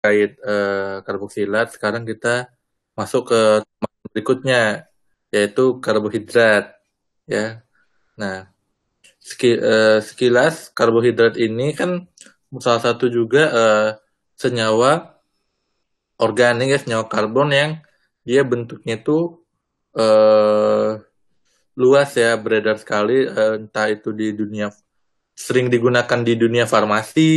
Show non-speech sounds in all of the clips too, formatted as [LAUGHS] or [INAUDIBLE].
terkait uh, karboksilat, sekarang kita masuk ke berikutnya yaitu karbohidrat ya. Nah, eh, sekilas karbohidrat ini kan salah satu juga uh, senyawa organik ya senyawa karbon yang dia bentuknya itu uh, luas ya beredar sekali uh, entah itu di dunia sering digunakan di dunia farmasi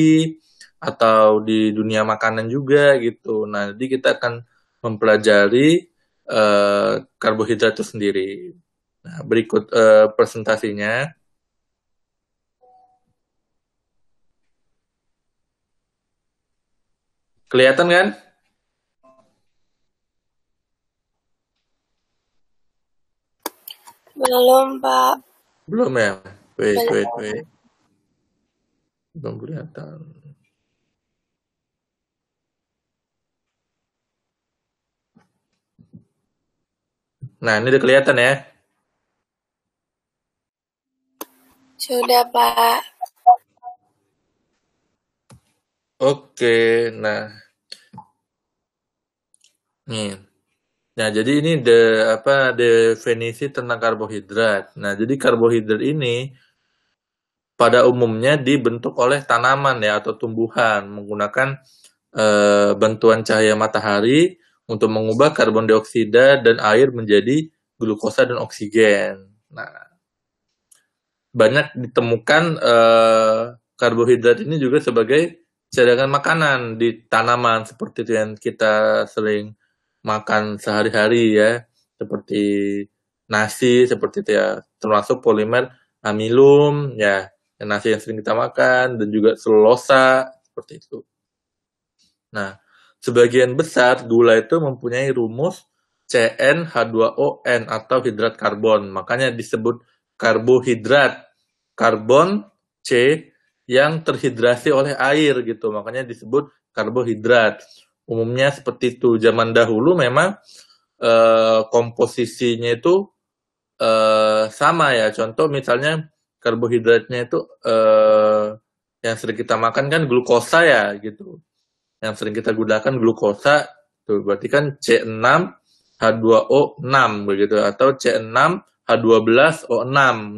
atau di dunia makanan juga gitu. Nah, jadi kita akan mempelajari uh, karbohidrat itu sendiri. Nah, berikut uh, presentasinya. Kelihatan kan? Belum, Pak. Belum ya? Wait, Belum. wait, wait. Belum kelihatan. Nah, ini udah kelihatan ya. Sudah, Pak. Oke, nah. Nih. Nah, jadi ini de, apa definisi tentang karbohidrat. Nah, jadi karbohidrat ini pada umumnya dibentuk oleh tanaman ya atau tumbuhan menggunakan e, eh, bantuan cahaya matahari untuk mengubah karbon dioksida dan air menjadi glukosa dan oksigen. Nah, banyak ditemukan eh, karbohidrat ini juga sebagai cadangan makanan di tanaman seperti yang kita sering makan sehari-hari ya, seperti nasi seperti itu ya, termasuk polimer amilum ya, nasi yang sering kita makan dan juga selosa seperti itu. Nah, Sebagian besar gula itu mempunyai rumus CnH2ON atau hidrat karbon. Makanya disebut karbohidrat. Karbon C yang terhidrasi oleh air gitu. Makanya disebut karbohidrat. Umumnya seperti itu. Zaman dahulu memang e, komposisinya itu e, sama ya. Contoh misalnya karbohidratnya itu e, yang sering kita makan kan glukosa ya gitu yang sering kita gunakan glukosa tuh berarti kan C6 H2O6 begitu atau C6 H12O6.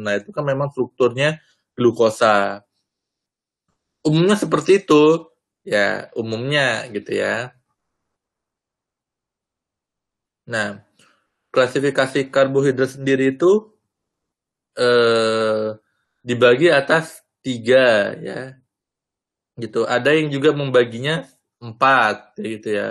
Nah, itu kan memang strukturnya glukosa. Umumnya seperti itu ya, umumnya gitu ya. Nah, klasifikasi karbohidrat sendiri itu eh, dibagi atas tiga ya, gitu. Ada yang juga membaginya empat, gitu ya.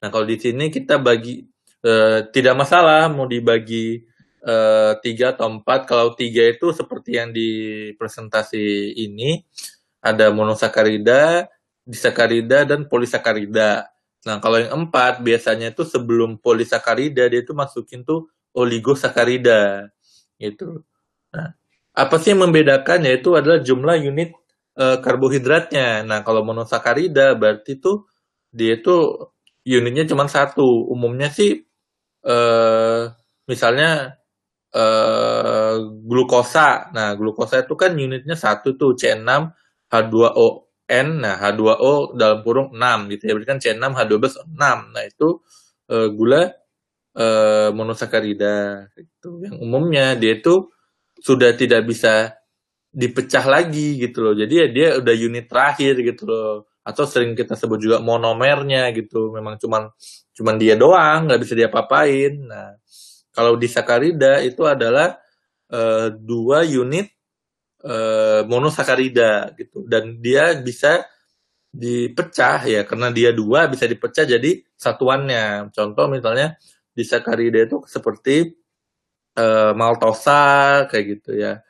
Nah, kalau di sini kita bagi eh, tidak masalah mau dibagi eh, tiga atau empat. Kalau tiga itu seperti yang di presentasi ini ada monosakarida, disakarida dan polisakarida. Nah, kalau yang empat biasanya itu sebelum polisakarida dia itu masukin tuh oligosakarida gitu. Nah, apa sih yang membedakannya itu adalah jumlah unit uh, karbohidratnya. Nah, kalau monosakarida berarti tuh dia itu unitnya cuma satu. Umumnya sih uh, misalnya uh, glukosa. Nah, glukosa itu kan unitnya satu tuh C6 H2O N, nah H2O dalam kurung 6 gitu ya, berarti kan C6 H12 6. Nah, itu uh, gula uh, monosakarida itu yang umumnya dia itu sudah tidak bisa dipecah lagi gitu loh. Jadi ya dia udah unit terakhir gitu loh. Atau sering kita sebut juga monomernya gitu. Memang cuman cuman dia doang, nggak bisa dia papain. Nah, kalau di sakarida itu adalah uh, dua unit uh, eh, monosakarida gitu dan dia bisa dipecah ya karena dia dua bisa dipecah jadi satuannya. Contoh misalnya di sakarida itu seperti uh, maltosa kayak gitu ya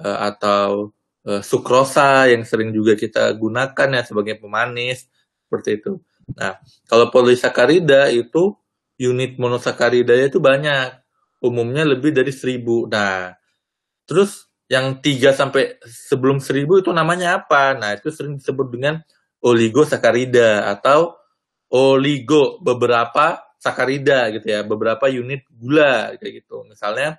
uh, atau uh, sukrosa yang sering juga kita gunakan ya sebagai pemanis seperti itu. Nah, kalau polisakarida itu unit monosakarida itu banyak, umumnya lebih dari 1000. Nah, terus yang 3 sampai sebelum 1000 itu namanya apa? Nah, itu sering disebut dengan oligosakarida atau oligo beberapa sakarida gitu ya, beberapa unit gula kayak gitu. Misalnya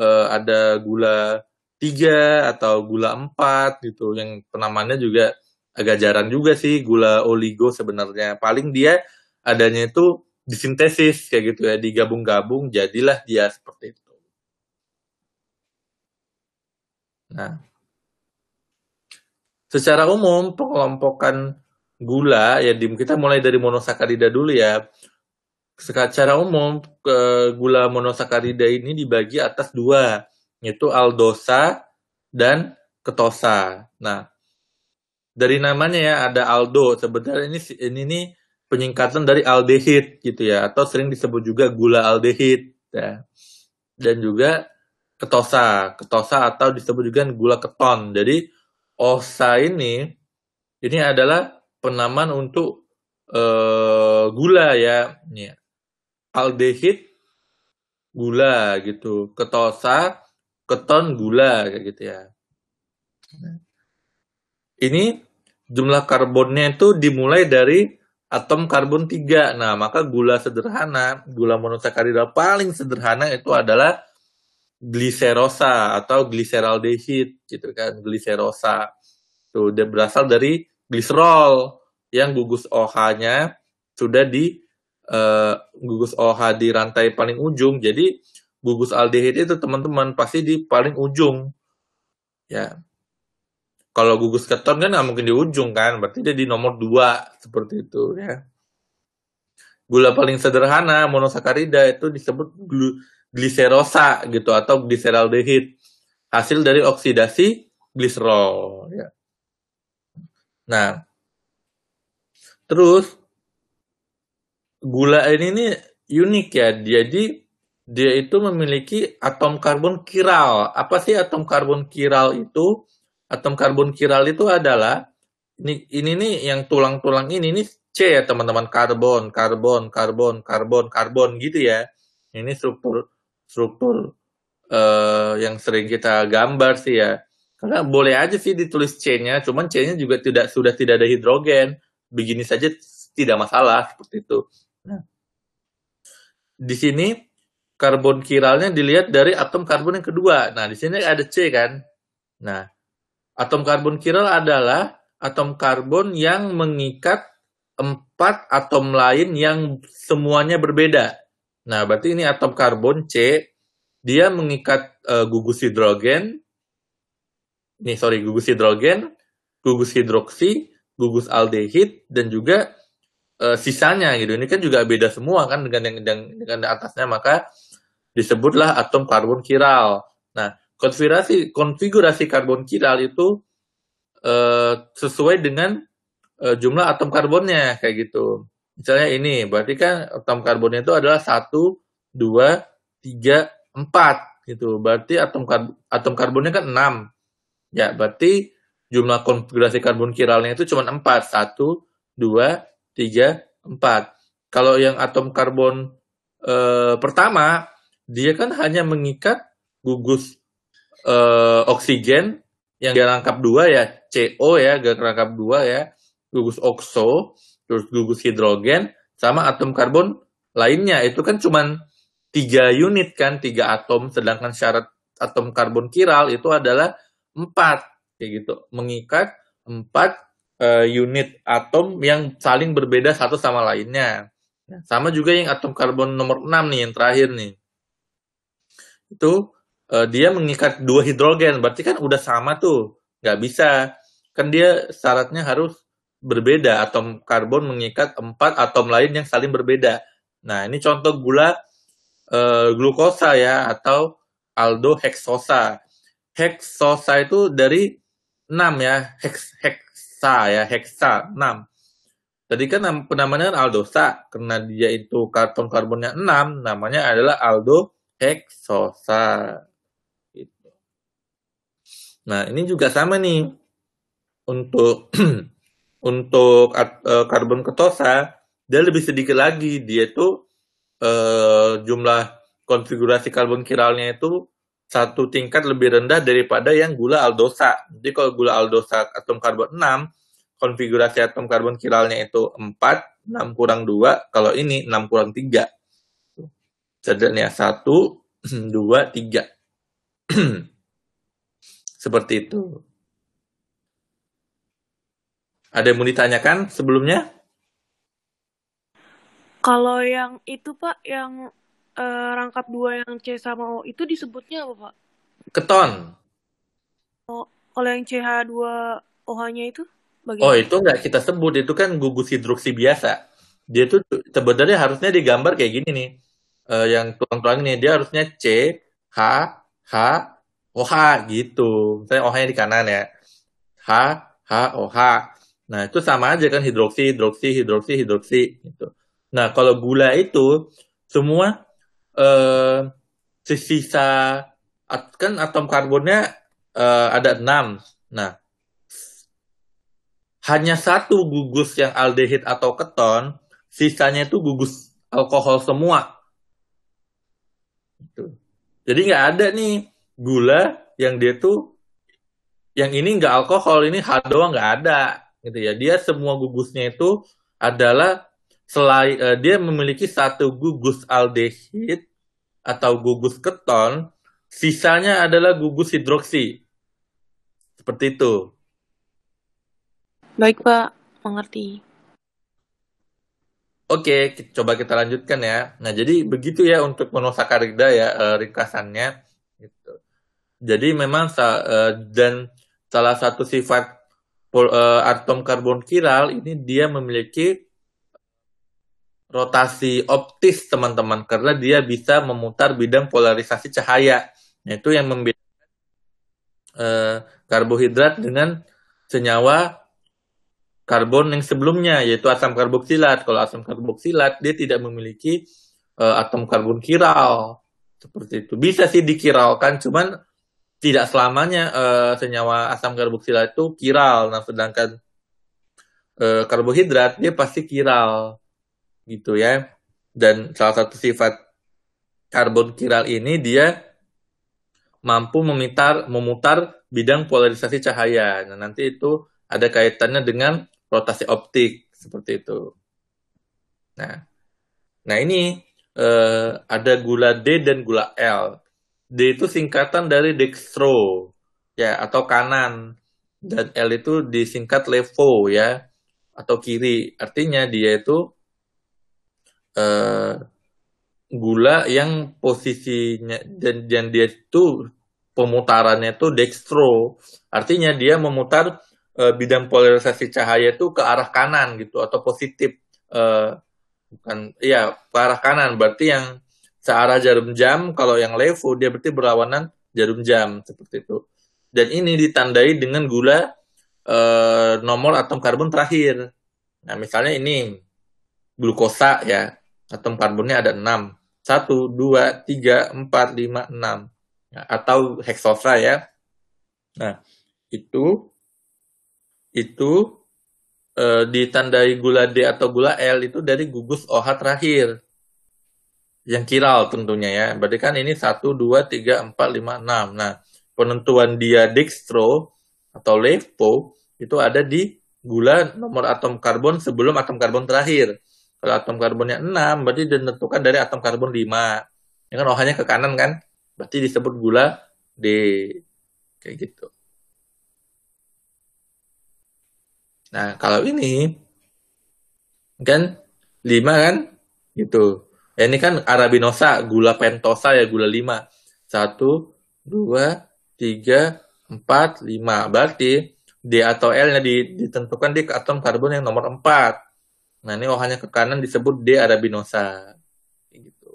eh, ada gula 3 atau gula 4 gitu yang penamannya juga agak jarang juga sih gula oligo sebenarnya paling dia adanya itu disintesis kayak gitu ya digabung-gabung jadilah dia seperti itu nah secara umum pengelompokan gula ya di, kita mulai dari monosakarida dulu ya secara umum gula monosakarida ini dibagi atas dua yaitu aldosa dan ketosa. Nah, dari namanya ya ada aldo. Sebenarnya ini ini, ini penyingkatan dari aldehid gitu ya atau sering disebut juga gula aldehid ya. Dan juga ketosa, ketosa atau disebut juga gula keton. Jadi osa ini ini adalah penamaan untuk eh, gula ya. ya. Aldehid gula gitu. Ketosa keton gula kayak gitu ya. Ini jumlah karbonnya itu dimulai dari atom karbon 3. Nah, maka gula sederhana, gula monosakarida paling sederhana itu adalah gliserosa atau gliseraldehid gitu kan, gliserosa. Tuh, dia berasal dari gliserol yang gugus OH-nya sudah di uh, gugus OH di rantai paling ujung. Jadi bubus aldehid itu teman-teman pasti di paling ujung. Ya. Kalau gugus keton kan nggak mungkin di ujung kan, berarti dia di nomor dua seperti itu ya. Gula paling sederhana monosakarida itu disebut glu gliserosa gitu atau gliseraldehid hasil dari oksidasi gliserol ya. Nah, terus gula ini nih unik ya. Jadi dia itu memiliki atom karbon kiral. Apa sih atom karbon kiral itu? Atom karbon kiral itu adalah ini ini nih yang tulang-tulang ini nih C ya teman-teman karbon, karbon, karbon, karbon, karbon gitu ya. Ini struktur struktur uh, yang sering kita gambar sih ya. Karena boleh aja sih ditulis C-nya, cuman C-nya juga tidak sudah tidak ada hidrogen. Begini saja tidak masalah seperti itu. Nah, di sini karbon kiralnya dilihat dari atom karbon yang kedua. Nah, di sini ada C kan? Nah, atom karbon kiral adalah atom karbon yang mengikat empat atom lain yang semuanya berbeda. Nah, berarti ini atom karbon C, dia mengikat uh, gugus hidrogen, nih sorry, gugus hidrogen, gugus hidroksi, gugus aldehid, dan juga uh, sisanya gitu. Ini kan juga beda semua kan dengan yang yang dengan atasnya, maka disebutlah atom karbon kiral. Nah, konfigurasi konfigurasi karbon kiral itu uh, sesuai dengan uh, jumlah atom karbonnya kayak gitu. Misalnya ini, berarti kan atom karbonnya itu adalah satu dua tiga empat gitu. Berarti atom kar atom karbonnya kan enam. Ya, berarti jumlah konfigurasi karbon kiralnya itu cuma empat satu dua tiga empat. Kalau yang atom karbon eh, pertama dia kan hanya mengikat gugus uh, oksigen yang rangkap dua ya CO ya gak rangkap dua ya gugus okso terus gugus hidrogen sama atom karbon lainnya itu kan cuman tiga unit kan tiga atom sedangkan syarat atom karbon kiral itu adalah empat kayak gitu mengikat empat uh, unit atom yang saling berbeda satu sama lainnya nah, sama juga yang atom karbon nomor enam nih yang terakhir nih itu uh, dia mengikat dua hidrogen berarti kan udah sama tuh nggak bisa kan dia syaratnya harus berbeda atom karbon mengikat empat atom lain yang saling berbeda nah ini contoh gula uh, glukosa ya atau aldoheksosa Hexosa itu dari 6 ya hex heksa ya hexa 6 Tadi kan penamanya kan aldosa, karena dia itu karbon karbonnya 6, namanya adalah aldo Ek sosa. Gitu. Nah, ini juga sama nih. Untuk [CLEARS THROAT] untuk eh, karbon ketosa, dia lebih sedikit lagi. Dia itu eh, jumlah konfigurasi karbon kiralnya itu satu tingkat lebih rendah daripada yang gula aldosa. Jadi kalau gula aldosa atom karbon 6, konfigurasi atom karbon kiralnya itu 4, 6 kurang 2, kalau ini 6 kurang 3 ya satu, [CLEARS THROAT] dua, tiga. [CLEARS THROAT] Seperti itu. Ada yang mau ditanyakan sebelumnya? Kalau yang itu Pak, yang uh, rangkap dua yang C sama O itu disebutnya apa Pak? Keton. Oh, kalau yang CH2 OH-nya itu? Bagaimana? Oh itu nggak kita sebut, itu kan gugus hidroksi biasa. Dia tuh sebenarnya harusnya digambar kayak gini nih uh, yang tulang-tulang ini dia harusnya C H H O H gitu misalnya O H di kanan ya H H O H nah itu sama aja kan hidroksi hidroksi hidroksi hidroksi gitu nah kalau gula itu semua uh, sisa kan atom karbonnya uh, ada enam nah hanya satu gugus yang aldehid atau keton sisanya itu gugus alkohol semua Gitu. Jadi nggak ada nih gula yang dia tuh yang ini nggak alkohol ini hal doang nggak ada gitu ya. Dia semua gugusnya itu adalah selain uh, eh, dia memiliki satu gugus aldehid atau gugus keton, sisanya adalah gugus hidroksi. Seperti itu. Baik, Pak. Mengerti. Oke, coba kita lanjutkan ya. Nah, jadi begitu ya untuk monosakarida ya e, ringkasannya. Gitu. Jadi memang sa, e, dan salah satu sifat pol, e, atom karbon kiral ini dia memiliki rotasi optis teman-teman karena dia bisa memutar bidang polarisasi cahaya. Nah, itu yang membedakan e, karbohidrat dengan senyawa karbon yang sebelumnya yaitu asam karboksilat. Kalau asam karboksilat dia tidak memiliki uh, atom karbon kiral seperti itu. Bisa sih dikiralkan cuman tidak selamanya uh, senyawa asam karboksilat itu kiral. Nah, sedangkan uh, karbohidrat dia pasti kiral gitu ya. Dan salah satu sifat karbon kiral ini dia mampu memitar, memutar bidang polarisasi cahaya. Nah, nanti itu ada kaitannya dengan rotasi optik seperti itu. Nah, nah ini eh, ada gula D dan gula L. D itu singkatan dari dextro ya atau kanan dan L itu disingkat levo ya atau kiri. Artinya dia itu eh, gula yang posisinya dan, dan dia itu pemutarannya itu dextro. Artinya dia memutar uh, bidang polarisasi cahaya itu ke arah kanan gitu atau positif uh, bukan ya ke arah kanan berarti yang searah jarum jam kalau yang levo dia berarti berlawanan jarum jam seperti itu dan ini ditandai dengan gula uh, nomor atom karbon terakhir nah misalnya ini glukosa ya atom karbonnya ada enam, satu, dua, tiga, empat, lima, enam. Nah, atau heksosa ya nah itu itu e, ditandai gula D atau gula L itu dari gugus OH terakhir. Yang kiral tentunya ya. Berarti kan ini 1, 2, 3, 4, 5, 6. Nah, penentuan dia dextro atau levo itu ada di gula nomor atom karbon sebelum atom karbon terakhir. Kalau atom karbonnya 6, berarti ditentukan dari atom karbon 5. Ini ya kan OH-nya ke kanan kan? Berarti disebut gula D. Kayak gitu. Nah, kalau ini kan 5 kan gitu. Ya, ini kan arabinosa, gula pentosa ya gula 5. 1 2 3 4 5. Berarti D atau L nya ditentukan di atom karbon yang nomor 4. Nah, ini OH-nya ke kanan disebut D arabinosa. Gitu.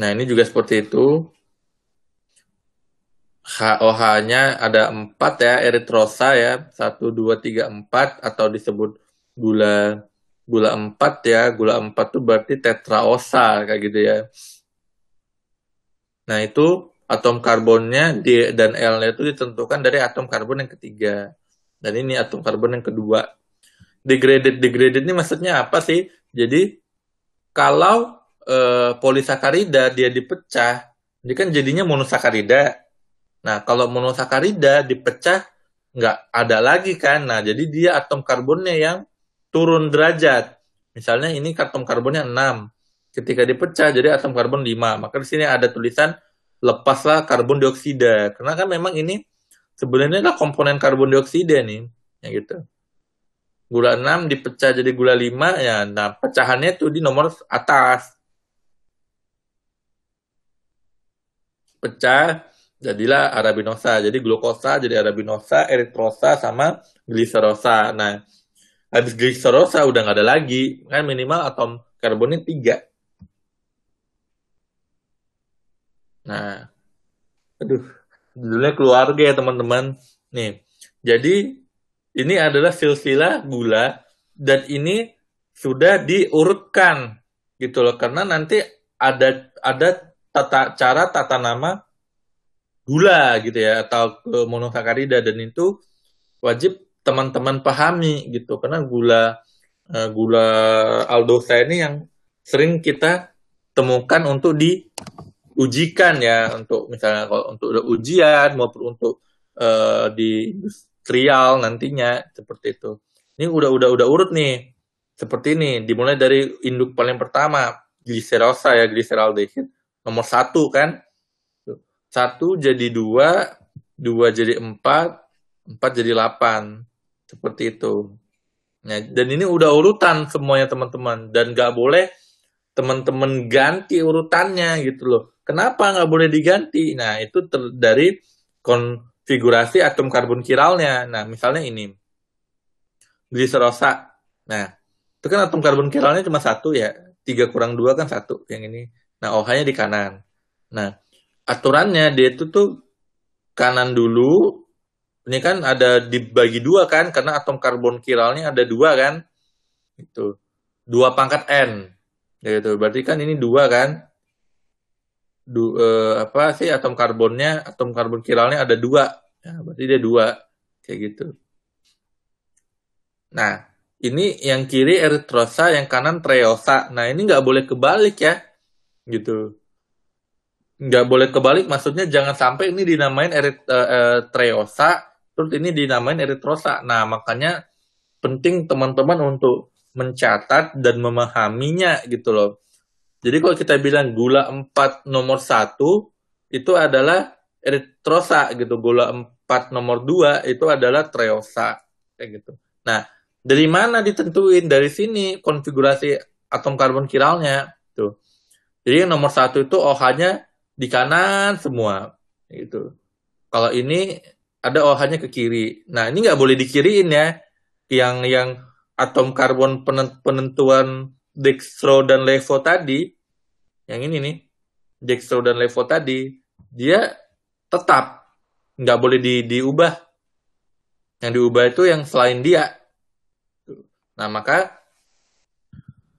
Nah, ini juga seperti itu. HOH-nya ada empat ya, eritrosa ya, satu dua tiga empat atau disebut gula gula empat ya, gula empat tuh berarti tetraosa kayak gitu ya. Nah itu atom karbonnya D dan L-nya itu ditentukan dari atom karbon yang ketiga. Dan ini atom karbon yang kedua. Degraded, degraded ini maksudnya apa sih? Jadi kalau e, polisakarida dia dipecah, dia kan jadinya monosakarida Nah, kalau monosakarida dipecah nggak ada lagi kan. Nah, jadi dia atom karbonnya yang turun derajat. Misalnya ini atom karbonnya 6. Ketika dipecah jadi atom karbon 5. Maka di sini ada tulisan lepaslah karbon dioksida. Karena kan memang ini sebenarnya adalah komponen karbon dioksida nih. Ya gitu. Gula 6 dipecah jadi gula 5 ya. Nah, pecahannya itu di nomor atas. Pecah jadilah arabinosa. Jadi glukosa jadi arabinosa, eritrosa sama gliserosa. Nah, habis gliserosa udah nggak ada lagi. Kan minimal atom karbonnya tiga. Nah, aduh, judulnya keluarga ya teman-teman. Nih, jadi ini adalah silsilah gula dan ini sudah diurutkan gitu loh karena nanti ada ada tata cara tata nama gula gitu ya atau ke monosakarida dan itu wajib teman-teman pahami gitu karena gula eh, gula aldosa ini yang sering kita temukan untuk diujikan ya untuk misalnya kalau untuk ujian maupun untuk uh, di industrial nantinya seperti itu ini udah udah udah urut nih seperti ini dimulai dari induk paling pertama gliserosa ya gliseraldehid nomor satu kan satu jadi dua dua jadi empat empat jadi delapan seperti itu nah, dan ini udah urutan semuanya teman-teman dan nggak boleh teman-teman ganti urutannya gitu loh kenapa nggak boleh diganti nah itu ter dari konfigurasi atom karbon kiralnya nah misalnya ini gliserosa nah itu kan atom karbon kiralnya cuma satu ya tiga kurang dua kan satu yang ini nah OH-nya di kanan nah aturannya dia itu tuh kanan dulu ini kan ada dibagi dua kan karena atom karbon kiralnya ada dua kan itu dua pangkat n ya gitu berarti kan ini dua kan du, eh, apa sih atom karbonnya atom karbon kiralnya ada dua ya, berarti dia dua kayak gitu nah ini yang kiri eritrosa yang kanan treosa nah ini nggak boleh kebalik ya gitu nggak boleh kebalik maksudnya jangan sampai ini dinamain erit, uh, uh, treosa terus ini dinamain eritrosa nah makanya penting teman-teman untuk mencatat dan memahaminya gitu loh jadi kalau kita bilang gula 4 nomor 1 itu adalah eritrosa gitu gula 4 nomor 2 itu adalah treosa kayak gitu nah dari mana ditentuin dari sini konfigurasi atom karbon kiralnya tuh jadi yang nomor satu itu OH-nya di kanan semua gitu. Kalau ini ada OH-nya ke kiri. Nah, ini nggak boleh dikiriin ya. Yang yang atom karbon penentuan dextro dan levo tadi, yang ini nih, dextro dan levo tadi, dia tetap nggak boleh di, diubah. Yang diubah itu yang selain dia. Nah, maka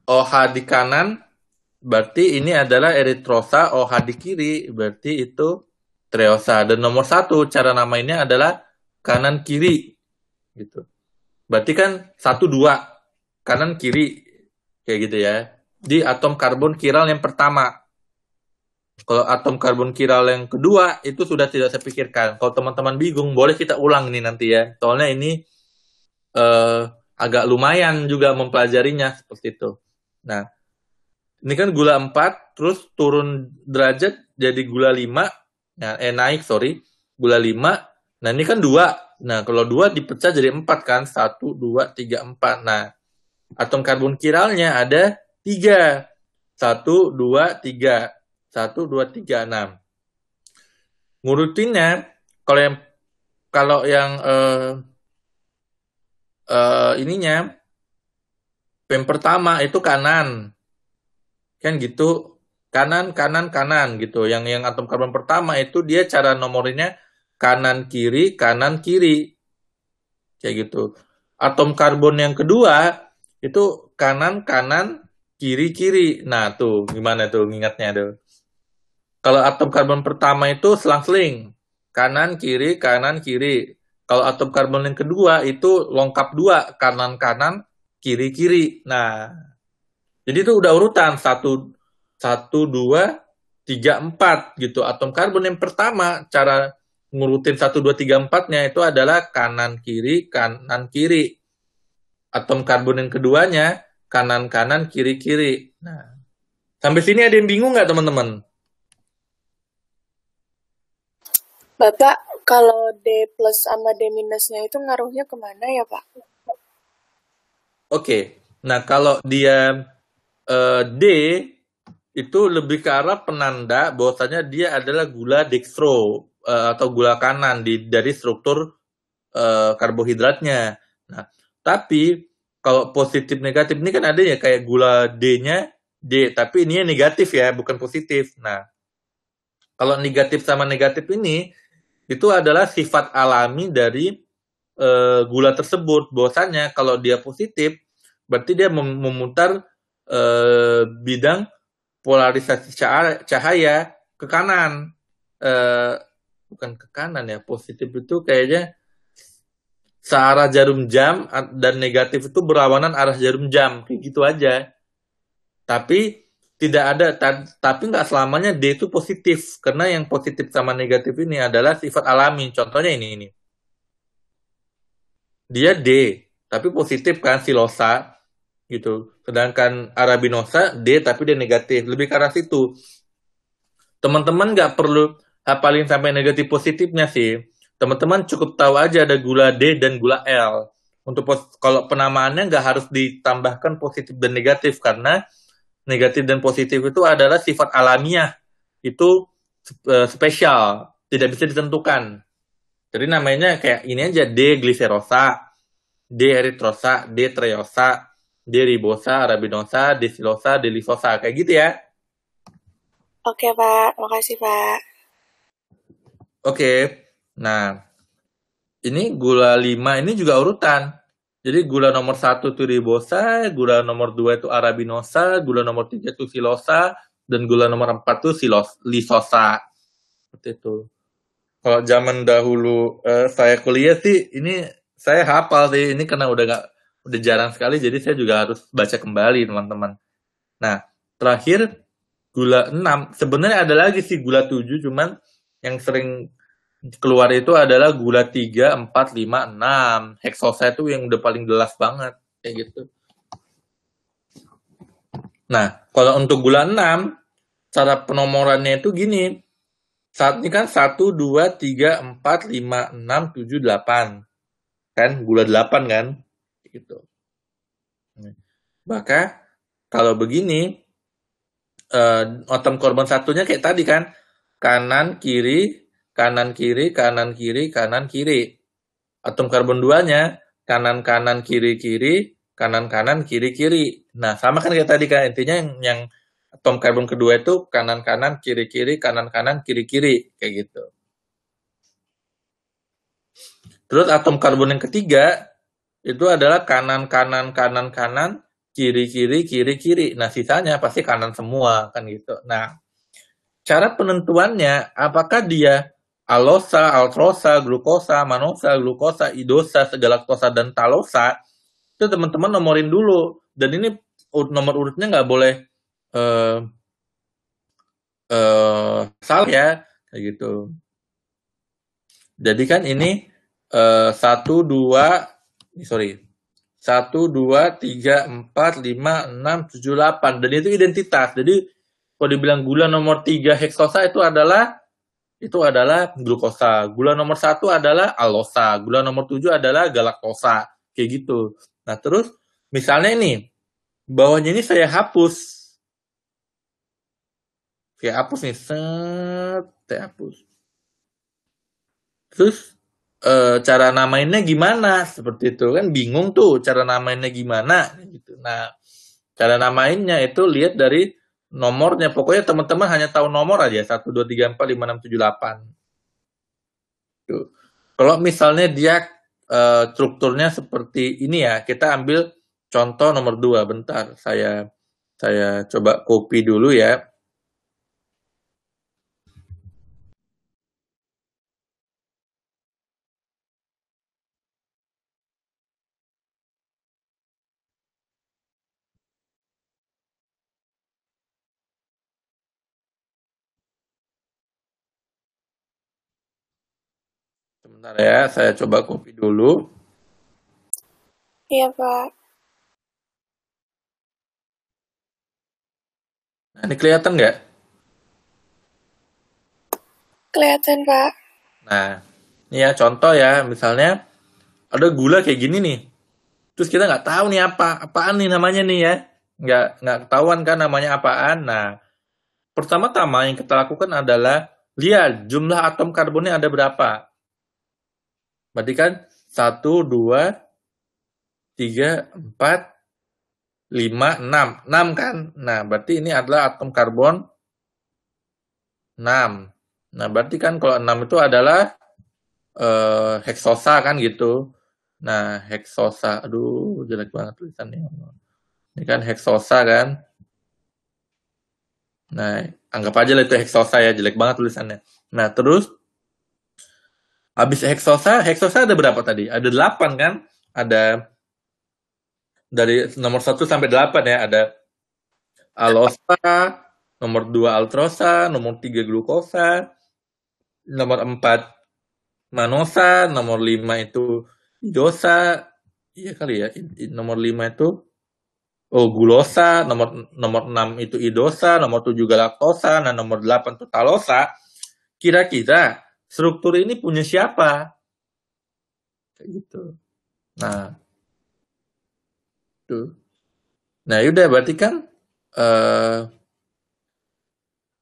OH di kanan Berarti ini adalah eritrosa OH di kiri. Berarti itu treosa. Dan nomor satu cara namainnya adalah kanan kiri. Gitu. Berarti kan satu dua kanan kiri kayak gitu ya. Di atom karbon kiral yang pertama. Kalau atom karbon kiral yang kedua itu sudah tidak saya pikirkan. Kalau teman-teman bingung boleh kita ulang ini nanti ya. Soalnya ini eh, agak lumayan juga mempelajarinya seperti itu. Nah, ini kan gula 4, terus turun derajat jadi gula 5, nah, eh naik, sorry, gula 5, nah ini kan 2, nah kalau 2 dipecah jadi 4 kan, 1, 2, 3, 4, nah atom karbon kiralnya ada 3, 1, 2, 3, 1, 2, 3, 6. Ngurutinnya, kalau yang kalau yang eh, eh, ininya yang pertama itu kanan kan gitu kanan kanan kanan gitu yang yang atom karbon pertama itu dia cara nomornya kanan kiri kanan kiri kayak gitu atom karbon yang kedua itu kanan kanan kiri kiri nah tuh gimana tuh ingatnya tuh kalau atom karbon pertama itu selang-seling kanan kiri kanan kiri kalau atom karbon yang kedua itu longkap dua kanan kanan kiri kiri nah jadi itu udah urutan satu satu dua tiga empat gitu. Atom karbon yang pertama cara ngurutin satu dua tiga empatnya itu adalah kanan kiri kanan kiri. Atom karbon yang keduanya kanan kanan kiri kiri. Nah, sampai sini ada yang bingung nggak teman-teman? Bapak, kalau D plus sama D minusnya itu ngaruhnya kemana ya Pak? Oke, okay. nah kalau dia uh, D itu lebih ke arah penanda bahwasanya dia adalah gula dextro uh, atau gula kanan di dari struktur uh, karbohidratnya. Nah, tapi kalau positif negatif ini kan ada ya kayak gula D-nya D, tapi ini negatif ya, bukan positif. Nah, kalau negatif sama negatif ini itu adalah sifat alami dari uh, gula tersebut. Bahwasanya kalau dia positif berarti dia mem memutar Eh, bidang polarisasi cahaya ke kanan. Eh, bukan ke kanan ya, positif itu kayaknya searah jarum jam dan negatif itu berlawanan arah jarum jam kayak gitu aja tapi tidak ada tapi nggak selamanya D itu positif karena yang positif sama negatif ini adalah sifat alami contohnya ini ini dia D tapi positif kan silosa gitu. Sedangkan Arabinosa D tapi dia negatif, lebih karena situ. Teman-teman nggak perlu hafalin sampai negatif positifnya sih. Teman-teman cukup tahu aja ada gula D dan gula L. Untuk pos kalau penamaannya nggak harus ditambahkan positif dan negatif karena negatif dan positif itu adalah sifat alamiah. Itu eh, spesial, tidak bisa ditentukan. Jadi namanya kayak ini aja D gliserosa, D eritrosa, D treosa, deribosa, arabidosa, desilosa, delisosa. Kayak gitu ya. Oke, Pak. Makasih, Pak. Oke. Nah, ini gula lima ini juga urutan. Jadi gula nomor 1 itu ribosa, gula nomor dua itu arabinosa, gula nomor tiga itu silosa, dan gula nomor empat itu silos, lisosa. Seperti itu. Kalau zaman dahulu uh, saya kuliah sih, ini saya hafal sih, ini karena udah gak udah jarang sekali jadi saya juga harus baca kembali teman-teman. Nah, terakhir gula 6 sebenarnya ada lagi sih gula 7 cuman yang sering keluar itu adalah gula 3, 4, 5, 6. Hexosa itu yang udah paling jelas banget kayak gitu. Nah, kalau untuk gula 6 cara penomorannya itu gini. Saat ini kan 1 2 3 4 5 6 7 8. Kan gula 8 kan? gitu. Hmm. Maka kalau begini uh, otom korban satunya kayak tadi kan kanan kiri kanan kiri kanan kiri kanan kiri atom karbon duanya kanan kanan kiri kiri kanan kanan kiri kiri nah sama kan kayak tadi kan intinya yang, yang atom karbon kedua itu kanan kanan kiri kiri kanan kanan kiri kiri kayak gitu terus atom karbon yang ketiga itu adalah kanan kanan kanan kanan kiri kiri kiri kiri nah sisanya pasti kanan semua kan gitu nah cara penentuannya apakah dia alosa altrosa glukosa manosa glukosa idosa segalaktosa dan talosa itu teman-teman nomorin dulu dan ini nomor urutnya nggak boleh eh, eh, salah ya kayak gitu jadi kan ini eh, satu dua sorry, 1, 2, 3, 4, 5, 6, 7, 8. Dan itu identitas. Jadi kalau dibilang gula nomor 3 heksosa itu adalah itu adalah glukosa. Gula nomor 1 adalah alosa. Gula nomor 7 adalah galaktosa. Kayak gitu. Nah terus misalnya ini bawahnya ini saya hapus. Saya hapus nih. Set, saya hapus. Terus e, cara namainnya gimana seperti itu kan bingung tuh cara namainnya gimana gitu nah cara namainnya itu lihat dari nomornya pokoknya teman-teman hanya tahu nomor aja satu dua tiga empat lima enam tujuh delapan kalau misalnya dia e, strukturnya seperti ini ya kita ambil contoh nomor dua bentar saya saya coba copy dulu ya Sebentar ya, saya coba copy dulu. Iya, Pak. Nah, ini kelihatan nggak? Kelihatan, Pak. Nah, ini ya contoh ya, misalnya ada gula kayak gini nih. Terus kita nggak tahu nih apa, apaan nih namanya nih ya. Nggak, nggak ketahuan kan namanya apaan. Nah, pertama-tama yang kita lakukan adalah lihat jumlah atom karbonnya ada berapa. Berarti kan 1, 2, 3, 4, 5, 6. 6 kan? Nah, berarti ini adalah atom karbon 6. Nah, berarti kan kalau 6 itu adalah eh, heksosa kan gitu. Nah, heksosa. Aduh, jelek banget tulisannya. Ini kan heksosa kan? Nah, anggap aja lah itu heksosa ya, jelek banget tulisannya. Nah, terus Habis Hexosa, Hexosa ada berapa tadi? Ada delapan kan? Ada dari nomor satu sampai delapan ya, ada Alosa, nomor dua Altrosa, nomor tiga Glukosa, nomor empat Manosa, nomor lima itu Dosa, iya kali ya, nomor lima itu Oh, gulosa, nomor nomor 6 itu idosa, nomor tujuh galaktosa, nah nomor delapan itu talosa. Kira-kira struktur ini punya siapa? Kayak gitu. Nah, tuh. Nah, yaudah berarti kan uh,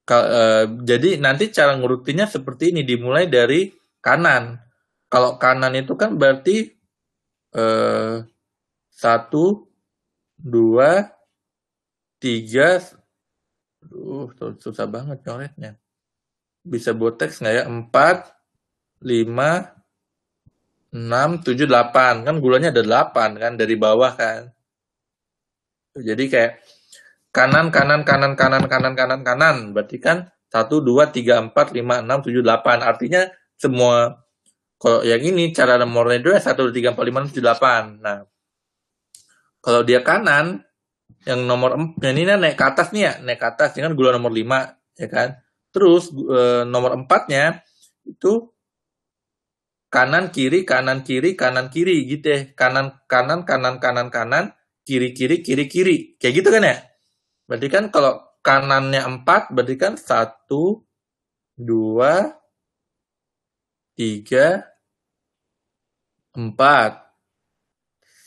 ka, uh, jadi nanti cara ngurutinya seperti ini dimulai dari kanan. Kalau kanan itu kan berarti uh, satu, dua, tiga. Aduh, susah banget coretnya bisa botex nggak ya? 4, 5, 6, 7, 8. Kan gulanya ada 8 kan dari bawah kan. Jadi kayak kanan, kanan, kanan, kanan, kanan, kanan, kanan. Berarti kan 1, 2, 3, 4, 5, 6, 7, 8. Artinya semua kalau yang ini cara nomornya itu 1, 2, 3, 4, 5, 6, 7, 8. Nah, kalau dia kanan, yang nomor yang ini kan naik ke atas nih ya, naik ke atas, ini kan gula nomor 5, ya kan? Terus e, nomor empatnya itu kanan kiri kanan kiri kanan kiri gitu ya kanan kanan kanan kanan kanan kiri kiri kiri kiri kayak gitu kan ya berarti kan kalau kanannya empat berarti kan satu dua tiga empat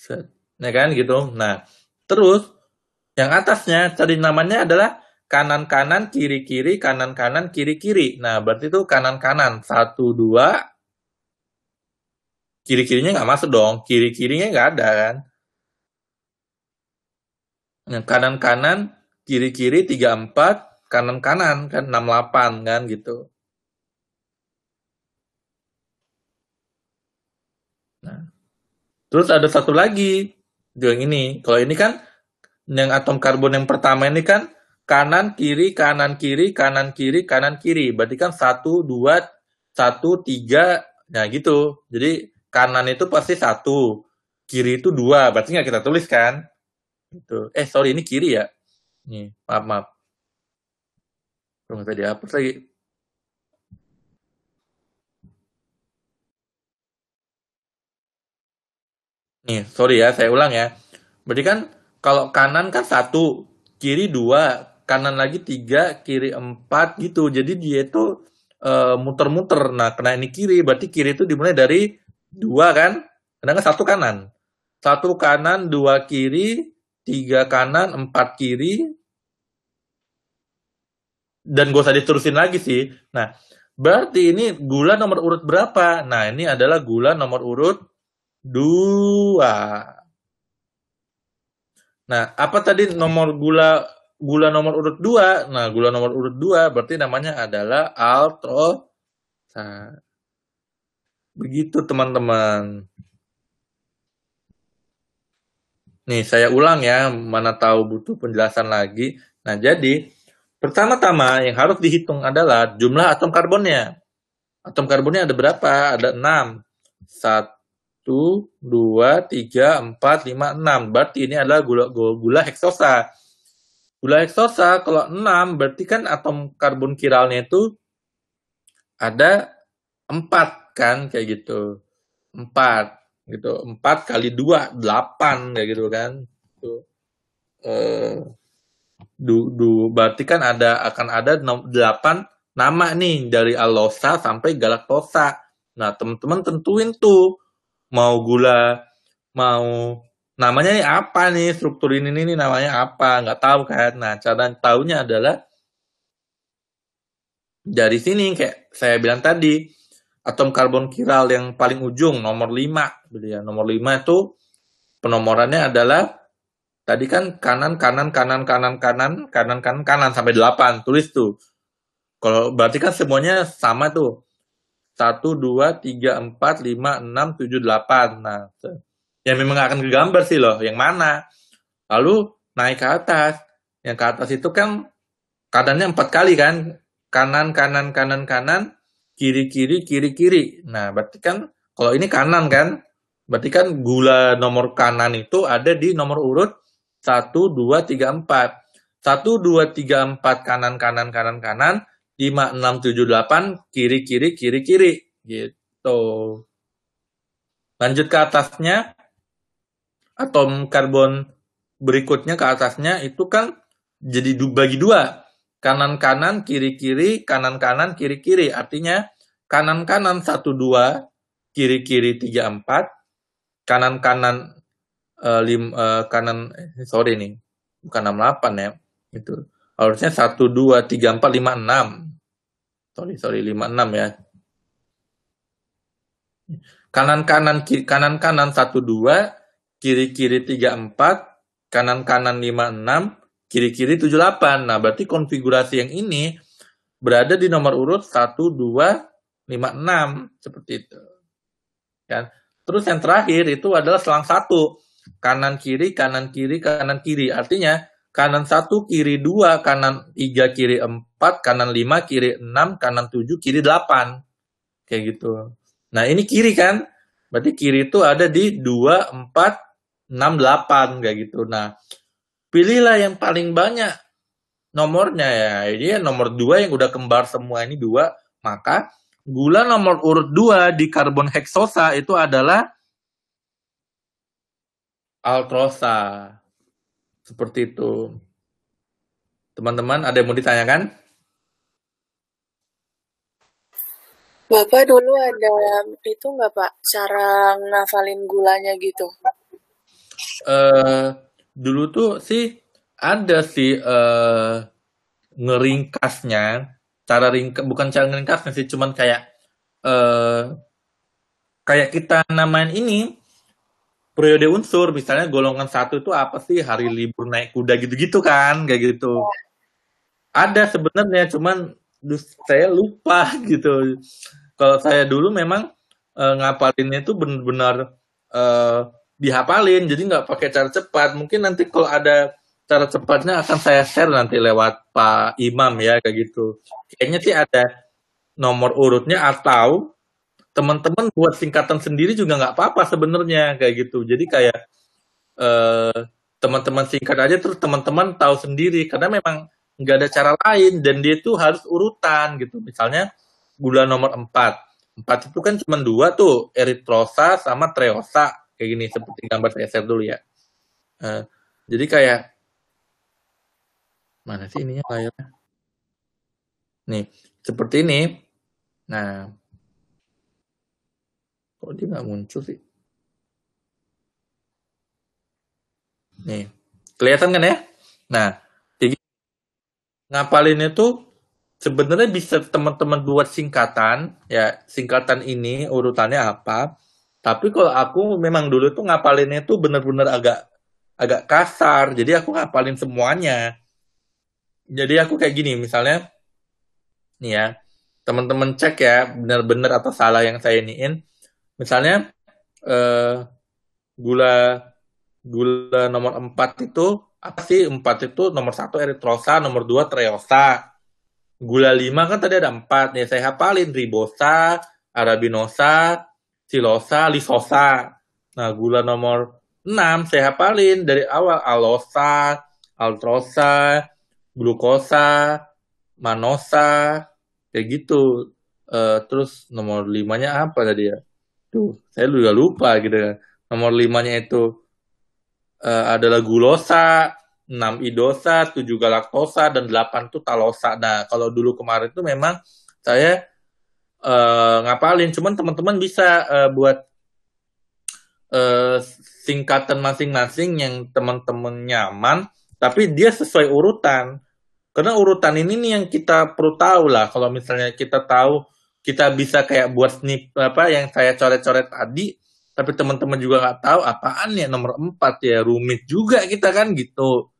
Set. ya kan gitu nah terus yang atasnya tadi namanya adalah kanan-kanan, kiri-kiri, kanan-kanan, kiri-kiri. Nah, berarti itu kanan-kanan. Satu, dua. Kiri-kirinya nggak masuk dong. Kiri-kirinya nggak ada kan. Nah, kanan-kanan, kiri-kiri, tiga, empat. Kanan-kanan kan, enam, delapan kan gitu. Nah. Terus ada satu lagi. Yang ini. Kalau ini kan, yang atom karbon yang pertama ini kan kanan kiri kanan kiri kanan kiri kanan kiri berarti kan satu dua satu tiga nah gitu jadi kanan itu pasti satu kiri itu dua berarti nggak kita tulis kan itu eh sorry ini kiri ya nih maaf maaf belum tadi hapus lagi nih sorry ya saya ulang ya berarti kan kalau kanan kan satu kiri dua kanan lagi tiga kiri empat gitu jadi dia itu muter eh, muter-muter nah kena ini kiri berarti kiri itu dimulai dari dua kan sedangkan satu kanan satu kanan dua kiri tiga kanan empat kiri dan gue usah diterusin lagi sih nah berarti ini gula nomor urut berapa nah ini adalah gula nomor urut dua Nah, apa tadi nomor gula gula nomor urut 2. Nah, gula nomor urut 2 berarti namanya adalah altrosa. Begitu teman-teman. Nih, saya ulang ya, mana tahu butuh penjelasan lagi. Nah, jadi pertama-tama yang harus dihitung adalah jumlah atom karbonnya. Atom karbonnya ada berapa? Ada 6. 1, 2, 3, 4, 5, 6. Berarti ini adalah gula, gula heksosa. Gula heksosa kalau 6 berarti kan atom karbon kiralnya itu ada 4 kan kayak gitu. 4 gitu. 4 kali 2 8 kayak gitu kan. Tuh. Eh du, du, berarti kan ada akan ada 8 nama nih dari alosa sampai galaktosa. Nah, teman-teman tentuin tuh mau gula mau namanya ini apa nih struktur ini ini namanya apa nggak tahu kan nah cara tahunya adalah dari sini kayak saya bilang tadi atom karbon kiral yang paling ujung nomor 5 gitu ya nomor 5 itu penomorannya adalah tadi kan kanan kanan kanan kanan kanan kanan kanan kanan sampai 8 tulis tuh kalau berarti kan semuanya sama tuh 1 2 3 4 5 6 7 8 nah ya memang akan kegambar sih loh yang mana lalu naik ke atas yang ke atas itu kan kadarnya empat kali kan kanan kanan kanan kanan kiri kiri kiri kiri nah berarti kan kalau ini kanan kan berarti kan gula nomor kanan itu ada di nomor urut satu dua tiga empat satu dua tiga empat kanan kanan kanan kanan lima enam tujuh delapan kiri kiri kiri kiri gitu lanjut ke atasnya atom karbon berikutnya ke atasnya itu kan jadi bagi dua kanan kanan kiri kiri kanan kanan kiri kiri artinya kanan kanan satu dua kiri kiri tiga empat eh, eh, kanan kanan uh, eh, lim, uh, kanan sorry nih bukan enam delapan ya itu harusnya satu dua tiga empat lima enam sorry sorry lima enam ya kanan kanan kiri, kanan kanan satu dua kiri-kiri 34, kanan-kanan 56, kiri-kiri 78. Nah, berarti konfigurasi yang ini berada di nomor urut 1, 2, 5, 6. Seperti itu. Kan? Terus yang terakhir itu adalah selang 1. Kanan-kiri, kanan-kiri, kanan-kiri. Artinya, kanan 1, kiri 2, kanan 3, kiri 4, kanan 5, kiri 6, kanan 7, kiri 8. Kayak gitu. Nah, ini kiri kan? Berarti kiri itu ada di 2, 4, 68 kayak gitu. Nah, pilihlah yang paling banyak nomornya ya. Jadi ya, nomor 2 yang udah kembar semua ini 2, maka gula nomor urut dua di karbon heksosa itu adalah altrosa. Seperti itu. Teman-teman, ada yang mau ditanyakan? Bapak dulu ada itu nggak Pak cara ngafalin gulanya gitu? Eh, dulu tuh sih ada sih uh, ngeringkasnya cara ringkas bukan cara ngeringkasnya sih cuman kayak uh, kayak kita namain ini periode unsur misalnya golongan satu itu apa sih hari libur naik kuda gitu-gitu kan kayak gitu ada sebenarnya cuman saya lupa [LAUGHS] gitu kalau saya dulu memang uh, ngapalinnya itu benar-benar uh, dihapalin jadi nggak pakai cara cepat mungkin nanti kalau ada cara cepatnya akan saya share nanti lewat Pak Imam ya kayak gitu kayaknya sih ada nomor urutnya atau teman-teman buat singkatan sendiri juga nggak apa-apa sebenarnya kayak gitu jadi kayak eh, teman-teman singkat aja terus teman-teman tahu sendiri karena memang nggak ada cara lain dan dia itu harus urutan gitu misalnya gula nomor 4 4 itu kan cuma dua tuh eritrosa sama treosa kayak gini seperti gambar saya share dulu ya uh, jadi kayak mana sih ininya layarnya nih seperti ini nah kok dia nggak muncul sih nih kelihatan kan ya nah jadi ngapalin itu sebenarnya bisa teman-teman buat singkatan ya singkatan ini urutannya apa tapi kalau aku memang dulu tuh ngapalinnya tuh bener-bener agak agak kasar. Jadi aku ngapalin semuanya. Jadi aku kayak gini misalnya nih ya. Teman-teman cek ya bener-bener atau salah yang saya iniin. Misalnya eh gula gula nomor 4 itu apa sih 4 itu nomor 1 eritrosa, nomor 2 treosa. Gula 5 kan tadi ada 4 nih ya, saya hafalin ribosa, arabinosa, silosa, lisosa. Nah, gula nomor 6 saya hafalin dari awal alosa, altrosa, glukosa, manosa, kayak gitu. Uh, terus nomor limanya apa tadi ya? Tuh, saya juga lupa gitu kan. Nomor limanya itu uh, adalah gulosa, 6 idosa, 7 galaktosa, dan 8 itu talosa. Nah, kalau dulu kemarin itu memang saya uh, ngapalin cuman teman-teman bisa uh, buat uh, singkatan masing-masing yang teman-teman nyaman tapi dia sesuai urutan karena urutan ini nih yang kita perlu tahu lah kalau misalnya kita tahu kita bisa kayak buat snip apa yang saya coret-coret tadi tapi teman-teman juga nggak tahu apaan ya nomor 4 ya rumit juga kita kan gitu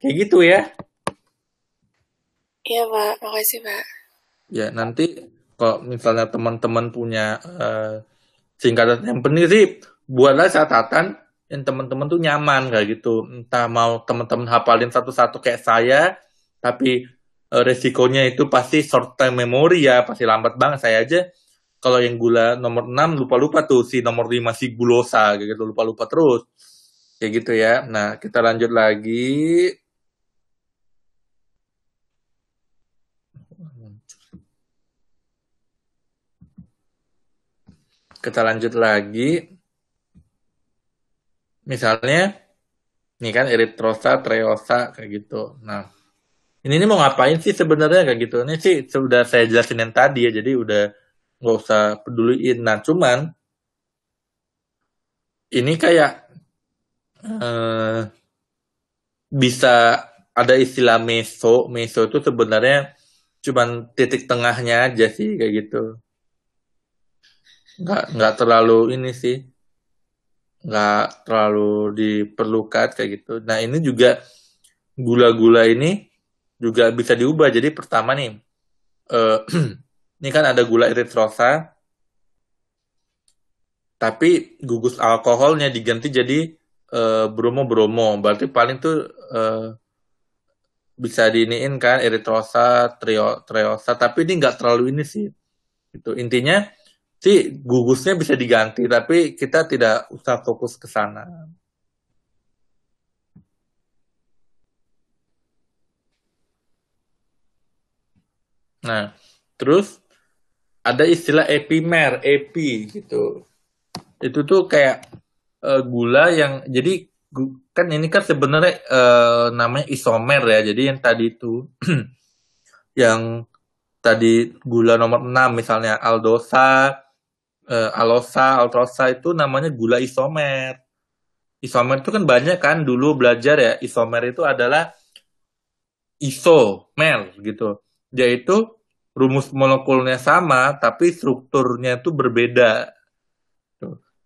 kayak gitu ya iya pak makasih pak ya nanti kalau misalnya teman-teman punya uh, singkatan yang penting sih buatlah catatan yang teman-teman tuh nyaman kayak gitu entah mau teman-teman hafalin satu-satu kayak saya tapi uh, resikonya itu pasti short term memory ya pasti lambat banget saya aja kalau yang gula nomor 6 lupa-lupa tuh si nomor 5 si gulosa kayak gitu lupa-lupa terus kayak gitu ya nah kita lanjut lagi kita lanjut lagi. Misalnya, ini kan eritrosa, treosa, kayak gitu. Nah, ini, ini mau ngapain sih sebenarnya kayak gitu? Ini sih sudah saya jelasin yang tadi ya, jadi udah nggak usah peduliin. Nah, cuman ini kayak eh, bisa ada istilah meso. Meso itu sebenarnya cuman titik tengahnya aja sih kayak gitu nggak nggak terlalu ini sih nggak terlalu diperlukan kayak gitu. Nah ini juga gula-gula ini juga bisa diubah. Jadi pertama nih, eh, [CLEARS THROAT] ini kan ada gula eritrosa, tapi gugus alkoholnya diganti jadi eh, bromo-bromo. Berarti paling tuh eh, bisa diiniin kan eritrosa, trio, triosa, tapi ini nggak terlalu ini sih. Itu intinya si gugusnya bisa diganti tapi kita tidak usah fokus ke sana nah terus ada istilah epimer epi gitu itu tuh kayak e, gula yang jadi kan ini kan sebenarnya e, namanya isomer ya jadi yang tadi itu [CLEARS THROAT] yang tadi gula nomor 6 misalnya aldosa uh, alosa, altrosa itu namanya gula isomer. Isomer itu kan banyak kan dulu belajar ya, isomer itu adalah isomer gitu. Yaitu rumus molekulnya sama tapi strukturnya itu berbeda.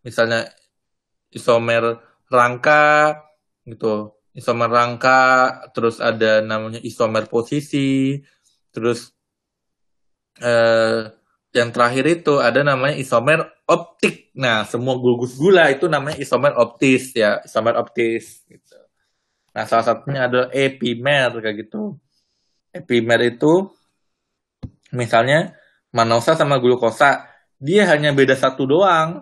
Misalnya isomer rangka gitu, isomer rangka, terus ada namanya isomer posisi, terus eh yang terakhir itu ada namanya isomer optik. Nah, semua gugus gula itu namanya isomer optis ya, isomer optis gitu. Nah, salah satunya ada epimer kayak gitu. Epimer itu misalnya manosa sama glukosa, dia hanya beda satu doang.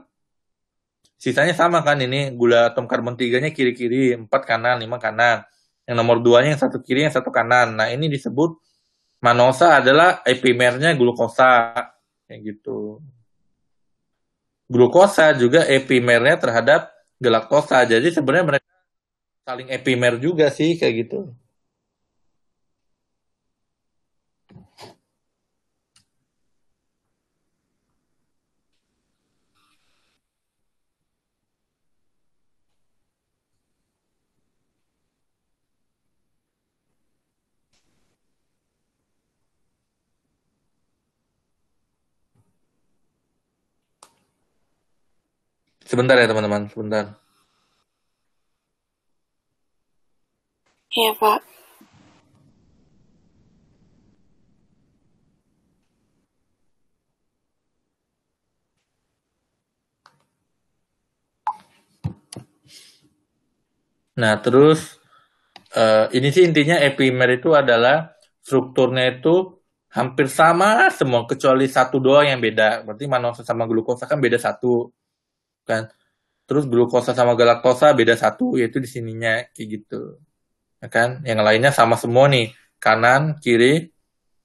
Sisanya sama kan ini gula atom karbon tiganya kiri-kiri, empat kanan, lima kanan. Yang nomor duanya yang satu kiri, yang satu kanan. Nah, ini disebut manosa adalah epimernya glukosa kayak gitu glukosa juga epimernya terhadap galaktosa jadi sebenarnya mereka saling epimer juga sih kayak gitu Sebentar ya teman-teman, sebentar. Iya Pak. Nah terus uh, ini sih intinya epimer itu adalah strukturnya itu hampir sama semua kecuali satu doang yang beda. Berarti manosa sama glukosa kan beda satu kan terus glukosa sama galaktosa beda satu yaitu di sininya kayak gitu ya kan yang lainnya sama semua nih kanan kiri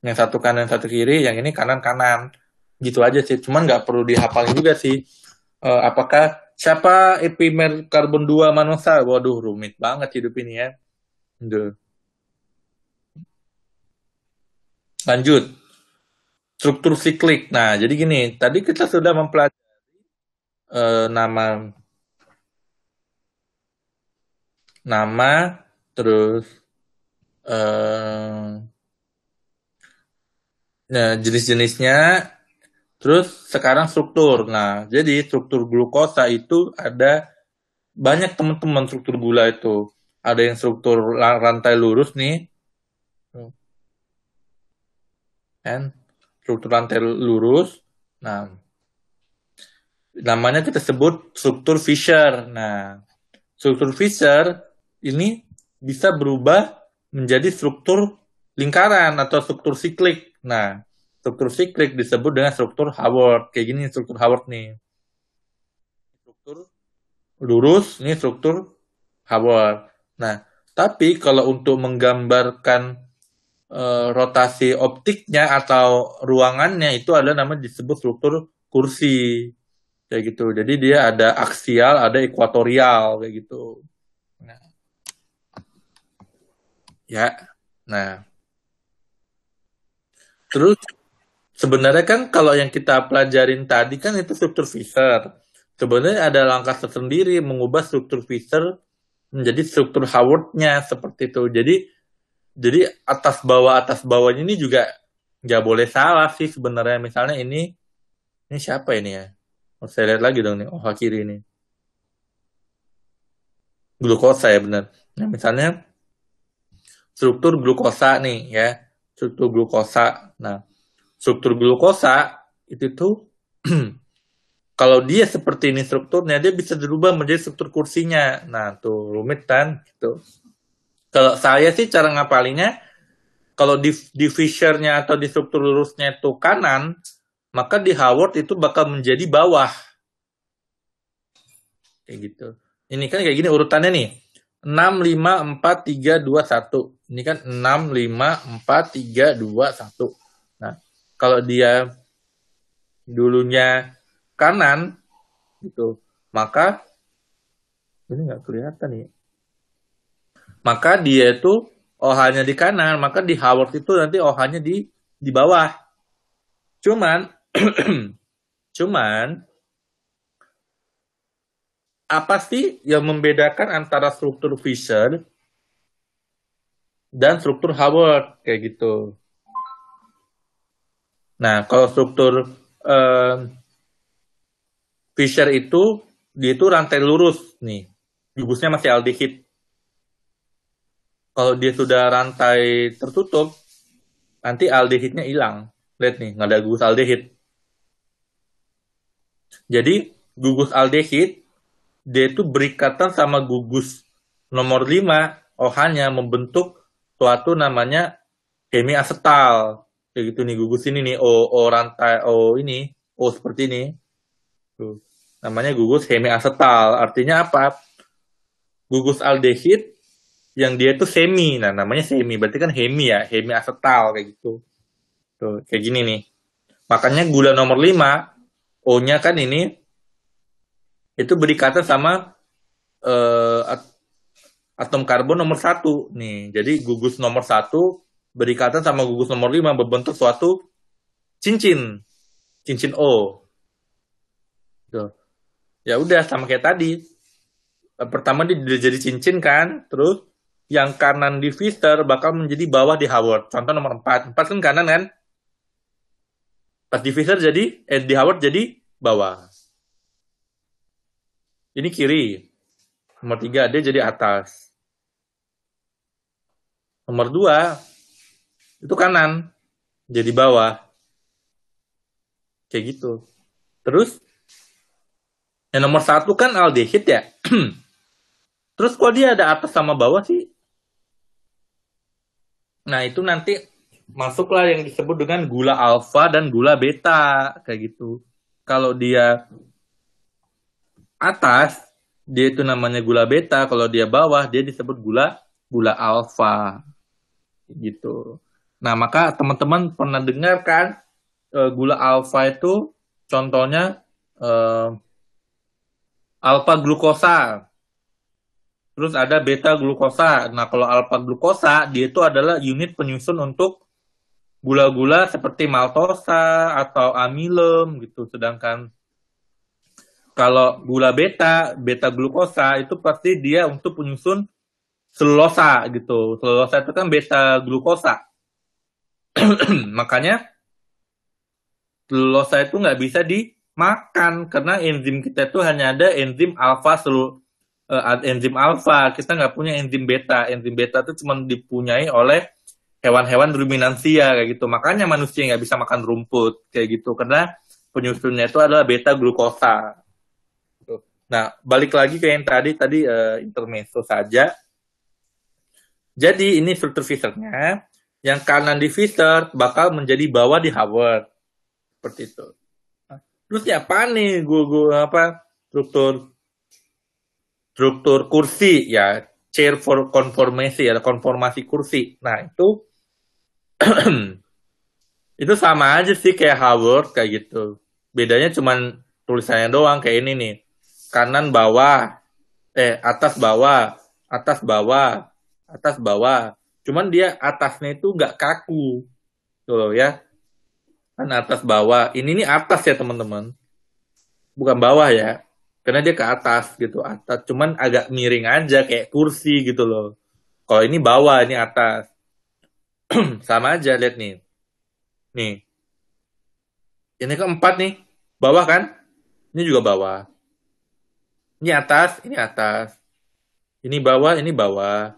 yang satu kanan satu kiri yang ini kanan kanan gitu aja sih cuman nggak perlu dihafal juga sih uh, apakah siapa epimer karbon 2 manusia waduh rumit banget hidup ini ya Duh. lanjut struktur siklik nah jadi gini tadi kita sudah mempelajari eh, nama nama terus eh, nah, jenis-jenisnya terus sekarang struktur nah jadi struktur glukosa itu ada banyak teman-teman struktur gula itu ada yang struktur rantai lurus nih kan struktur rantai lurus. Nah, namanya kita sebut struktur Fisher. Nah, struktur Fisher ini bisa berubah menjadi struktur lingkaran atau struktur siklik. Nah, struktur siklik disebut dengan struktur Howard. Kayak gini struktur Howard nih. Struktur lurus, ini struktur Howard. Nah, tapi kalau untuk menggambarkan e, rotasi optiknya atau ruangannya itu ada nama disebut struktur kursi kayak gitu. Jadi dia ada aksial, ada ekuatorial kayak gitu. Nah. Ya. Nah. Terus sebenarnya kan kalau yang kita pelajarin tadi kan itu struktur Fisher. Sebenarnya ada langkah tersendiri mengubah struktur Fisher menjadi struktur Howard-nya seperti itu. Jadi jadi atas bawah atas bawahnya ini juga nggak boleh salah sih sebenarnya. Misalnya ini ini siapa ini ya? saya lihat lagi dong nih, oh kiri ini. Glukosa ya benar. Nah, misalnya struktur glukosa nih ya, struktur glukosa. Nah, struktur glukosa itu tuh [CLEARS THROAT] kalau dia seperti ini strukturnya dia bisa berubah menjadi struktur kursinya nah tuh rumit kan gitu kalau saya sih cara ngapalinya kalau di, di fissure-nya atau di struktur lurusnya itu kanan maka di Howard itu bakal menjadi bawah. Kayak gitu. Ini kan kayak gini urutannya nih. 6, 5, 4, 3, 2, 1. Ini kan 6, 5, 4, 3, 2, 1. Nah, kalau dia dulunya kanan, gitu, maka ini nggak kelihatan ya. Maka dia itu OH-nya di kanan, maka di Howard itu nanti OH-nya di di bawah. Cuman [CLEARS THROAT] Cuman apa sih yang membedakan antara struktur Fisher dan struktur Howard kayak gitu. Nah, kalau struktur eh, Fisher itu dia itu rantai lurus nih. gugusnya masih aldehid. Kalau dia sudah rantai tertutup, nanti aldehidnya hilang. Lihat nih, nggak ada gugus aldehid. Jadi gugus aldehid dia itu berikatan sama gugus nomor 5 OH-nya membentuk suatu namanya hemiasetal, asetal. Kayak gitu nih gugus ini nih O O rantai O ini O seperti ini. Tuh. Namanya gugus hemiasetal. Artinya apa? Gugus aldehid yang dia itu semi. Nah, namanya semi berarti kan hemi ya, hemi kayak gitu. Tuh, kayak gini nih. Makanya gula nomor 5 O-nya kan ini itu berikatan sama uh, atom karbon nomor satu nih. Jadi gugus nomor satu berikatan sama gugus nomor lima berbentuk suatu cincin, cincin O. Ya udah sama kayak tadi. Pertama dia jadi cincin kan, terus yang kanan di Fister bakal menjadi bawah di Howard. Contoh nomor 4. 4 kan kanan kan? Pas di Fisher jadi, eh, di Howard jadi bawah. Ini kiri. Nomor tiga dia jadi atas. Nomor dua itu kanan. Jadi bawah. Kayak gitu. Terus yang nomor satu kan aldehid ya. [CLEARS THROAT] Terus kok dia ada atas sama bawah sih? Nah itu nanti masuklah yang disebut dengan gula alfa dan gula beta kayak gitu. Kalau dia atas dia itu namanya gula beta, kalau dia bawah dia disebut gula gula alfa gitu. Nah, maka teman-teman pernah dengar kan eh, gula alfa itu contohnya e, eh, alfa glukosa. Terus ada beta glukosa. Nah, kalau alfa glukosa dia itu adalah unit penyusun untuk gula-gula seperti maltosa atau amilum gitu. Sedangkan kalau gula beta, beta glukosa itu pasti dia untuk penyusun selulosa gitu. Selulosa itu kan beta glukosa. [CLEARS THROAT] Makanya selulosa itu nggak bisa dimakan karena enzim kita itu hanya ada enzim alfa selu eh, enzim alfa. Kita nggak punya enzim beta. Enzim beta itu cuma dipunyai oleh hewan-hewan ruminansia kayak gitu. Makanya manusia nggak bisa makan rumput kayak gitu karena penyusunnya itu adalah beta glukosa. Nah, balik lagi ke yang tadi tadi uh, intermezzo saja. Jadi ini filter filternya yang kanan di filter bakal menjadi bawah di Howard. Seperti itu. Nah, terus ya apa nih gua gua apa struktur struktur kursi ya chair for konformasi ya konformasi kursi. Nah, itu [CLEARS THROAT] itu sama aja sih kayak Howard kayak gitu. Bedanya cuman tulisannya doang kayak ini nih. Kanan bawah, eh atas bawah, atas bawah, atas bawah. Cuman dia atasnya itu nggak kaku. Tuh gitu loh ya. Kan atas bawah. Ini nih atas ya teman-teman. Bukan bawah ya. Karena dia ke atas gitu. Atas cuman agak miring aja kayak kursi gitu loh. Kalau ini bawah, ini atas [CLEARS THROAT] Sama aja lihat nih. Nih. Ini keempat nih. Bawah kan? Ini juga bawah. Ini atas, ini atas. Ini bawah, ini bawah.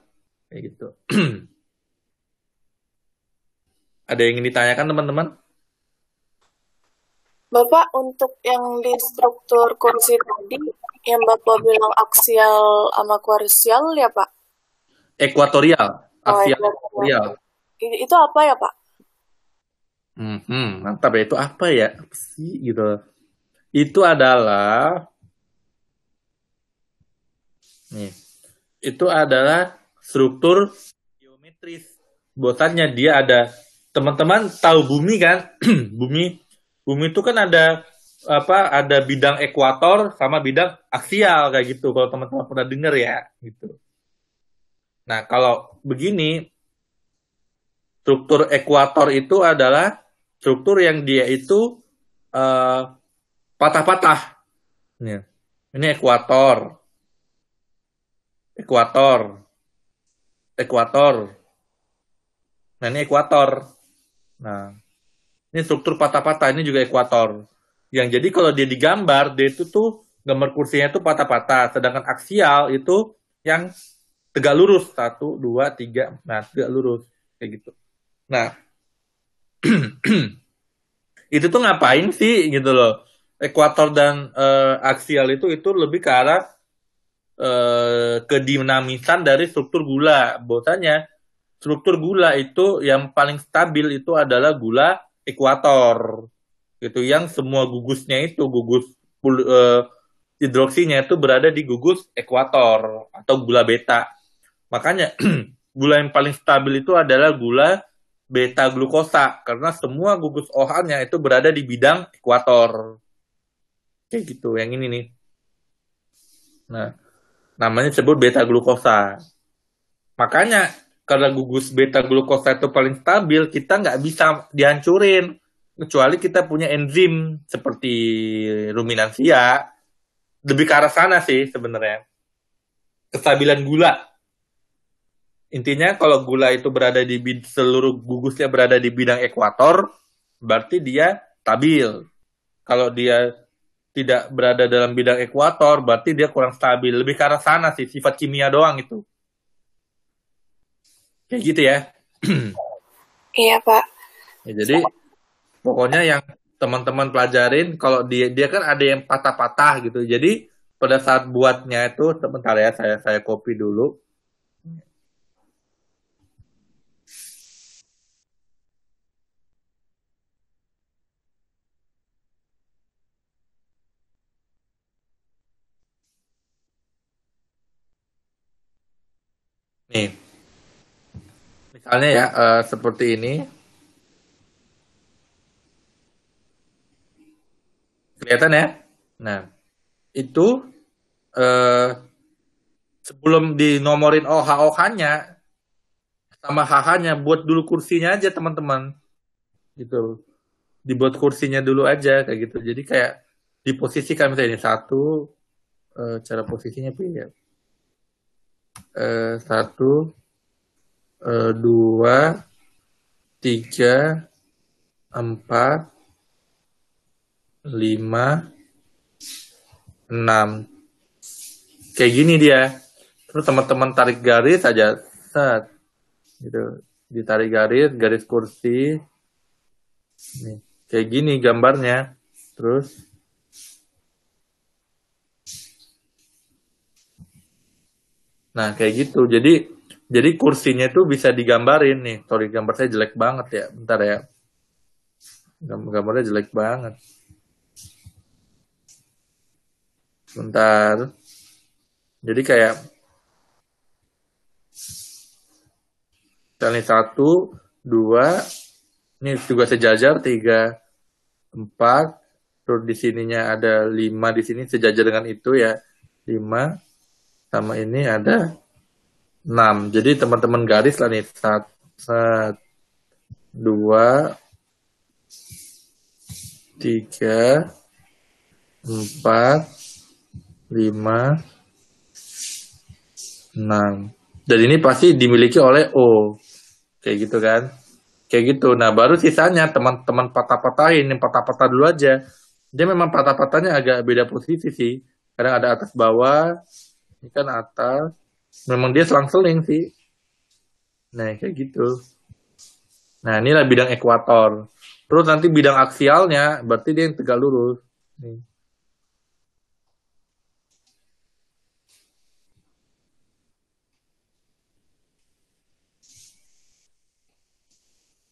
Kayak gitu. [CLEARS THROAT] Ada yang ingin ditanyakan teman-teman? Bapak, untuk yang di struktur kursi tadi, yang Bapak bilang aksial sama kuarsial ya Pak? Ekuatorial, oh, aksial oh, ekuatorial itu apa ya pak? Hmm, hmm mantap ya itu apa ya apa sih gitu itu adalah nih itu adalah struktur geometris buatannya dia ada teman-teman tahu bumi kan [CLEARS THROAT] bumi bumi itu kan ada apa ada bidang ekuator sama bidang aksial kayak gitu kalau teman-teman pernah dengar ya gitu nah kalau begini struktur ekuator itu adalah struktur yang dia itu patah eh, patah-patah. Ini, iya. ini ekuator. Ekuator. Ekuator. Nah, ini ekuator. Nah, ini struktur patah-patah, ini juga ekuator. Yang jadi kalau dia digambar, dia itu tuh gambar kursinya itu patah-patah. Sedangkan aksial itu yang tegak lurus. Satu, dua, tiga. Nah, tegak lurus. Kayak gitu. Nah, [CLEARS THROAT] itu tuh ngapain sih gitu loh? Ekuator dan uh, eh, aksial itu itu lebih ke arah uh, kedinamisan dari struktur gula. Bahwasanya struktur gula itu yang paling stabil itu adalah gula ekuator. Gitu yang semua gugusnya itu gugus uh, hidroksinya itu berada di gugus ekuator atau gula beta. Makanya [CLEARS THROAT] gula yang paling stabil itu adalah gula beta glukosa karena semua gugus oh itu berada di bidang ekuator. Kayak gitu, yang ini nih. Nah, namanya disebut beta glukosa. Makanya karena gugus beta glukosa itu paling stabil, kita nggak bisa dihancurin kecuali kita punya enzim seperti ruminansia. Lebih ke arah sana sih sebenarnya. Kestabilan gula intinya kalau gula itu berada di seluruh gugusnya berada di bidang ekuator, berarti dia stabil. Kalau dia tidak berada dalam bidang ekuator, berarti dia kurang stabil. Lebih ke arah sana sih, sifat kimia doang itu. Kayak gitu ya. [CLEARS THROAT] iya, Pak. Ya, jadi, pokoknya yang teman-teman pelajarin, kalau dia, dia kan ada yang patah-patah gitu. Jadi, pada saat buatnya itu, sebentar ya, saya, saya copy dulu misalnya ya uh, seperti ini kelihatan ya nah itu uh, sebelum dinomorin OH OH-nya sama HH-nya buat dulu kursinya aja teman-teman gitu dibuat kursinya dulu aja kayak gitu jadi kayak di diposisikan misalnya ini satu uh, cara posisinya pilih uh, satu Eh, dua, tiga, empat, lima, enam. Kayak gini dia. Terus teman-teman tarik garis aja. Set. Gitu. Ditarik garis, garis kursi. Nih. Kayak gini gambarnya. Terus Nah, kayak gitu. Jadi jadi kursinya tuh bisa digambarin nih. Sorry gambar saya jelek banget ya. Bentar ya. Gambarnya jelek banget. Bentar. Jadi kayak Misalnya satu, dua, ini juga sejajar, tiga, empat, terus di sininya ada lima di sini sejajar dengan itu ya lima sama ini ada 6. Jadi teman-teman garis lah nih. 1, 2, dua, tiga, empat, lima, enam. Dan ini pasti dimiliki oleh O. Kayak gitu kan. Kayak gitu. Nah baru sisanya teman-teman patah-patahin. Yang patah-patah dulu aja. Dia memang patah-patahnya agak beda posisi sih. Kadang ada atas bawah. Ini kan atas memang dia selang-seling sih nah kayak gitu nah inilah bidang ekuator terus nanti bidang aksialnya berarti dia yang tegak lurus nih.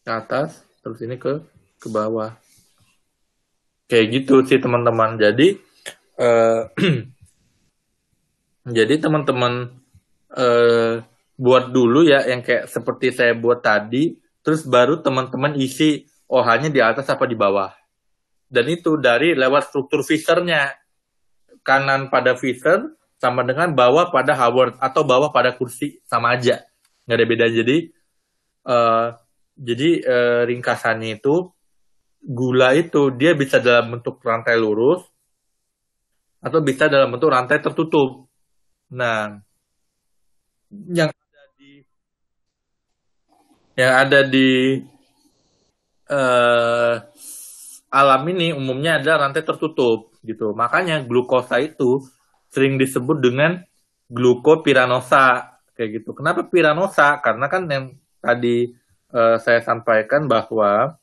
ke atas terus ini ke ke bawah kayak gitu sih teman-teman jadi uh, [CLEARS THROAT] jadi teman-teman Eh, buat dulu ya yang kayak seperti saya buat tadi, terus baru teman-teman isi OH-nya di atas apa di bawah. Dan itu dari lewat struktur visernya. Kanan pada viser sama dengan bawah pada Howard atau bawah pada kursi sama aja. Nggak ada beda. Jadi uh, jadi uh, ringkasannya itu gula itu dia bisa dalam bentuk rantai lurus atau bisa dalam bentuk rantai tertutup. Nah, yang ada di yang ada di uh, alam ini umumnya ada rantai tertutup gitu. Makanya glukosa itu sering disebut dengan glukopiranosa kayak gitu. Kenapa piranosa? Karena kan yang tadi uh, saya sampaikan bahwa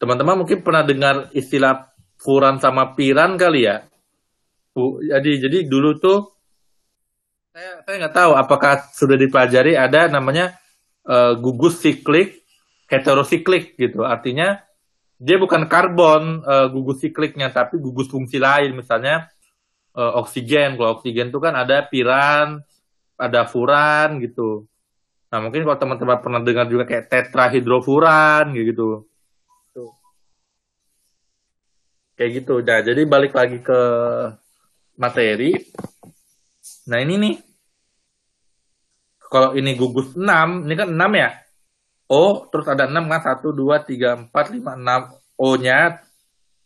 teman-teman mungkin pernah dengar istilah furan sama piran kali ya. Jadi jadi dulu tuh saya saya nggak tahu apakah sudah dipelajari ada namanya uh, gugus siklik heterosiklik gitu artinya dia bukan karbon uh, gugus sikliknya tapi gugus fungsi lain misalnya uh, oksigen kalau oksigen itu kan ada piran ada furan gitu nah mungkin kalau teman-teman pernah dengar juga kayak tetrahidrofuran gitu kayak gitu nah jadi balik lagi ke materi Nah ini nih, kalau ini gugus 6, ini kan 6 ya. O, terus ada 6 kan, 1, 2, 3, 4, 5, 6. O-nya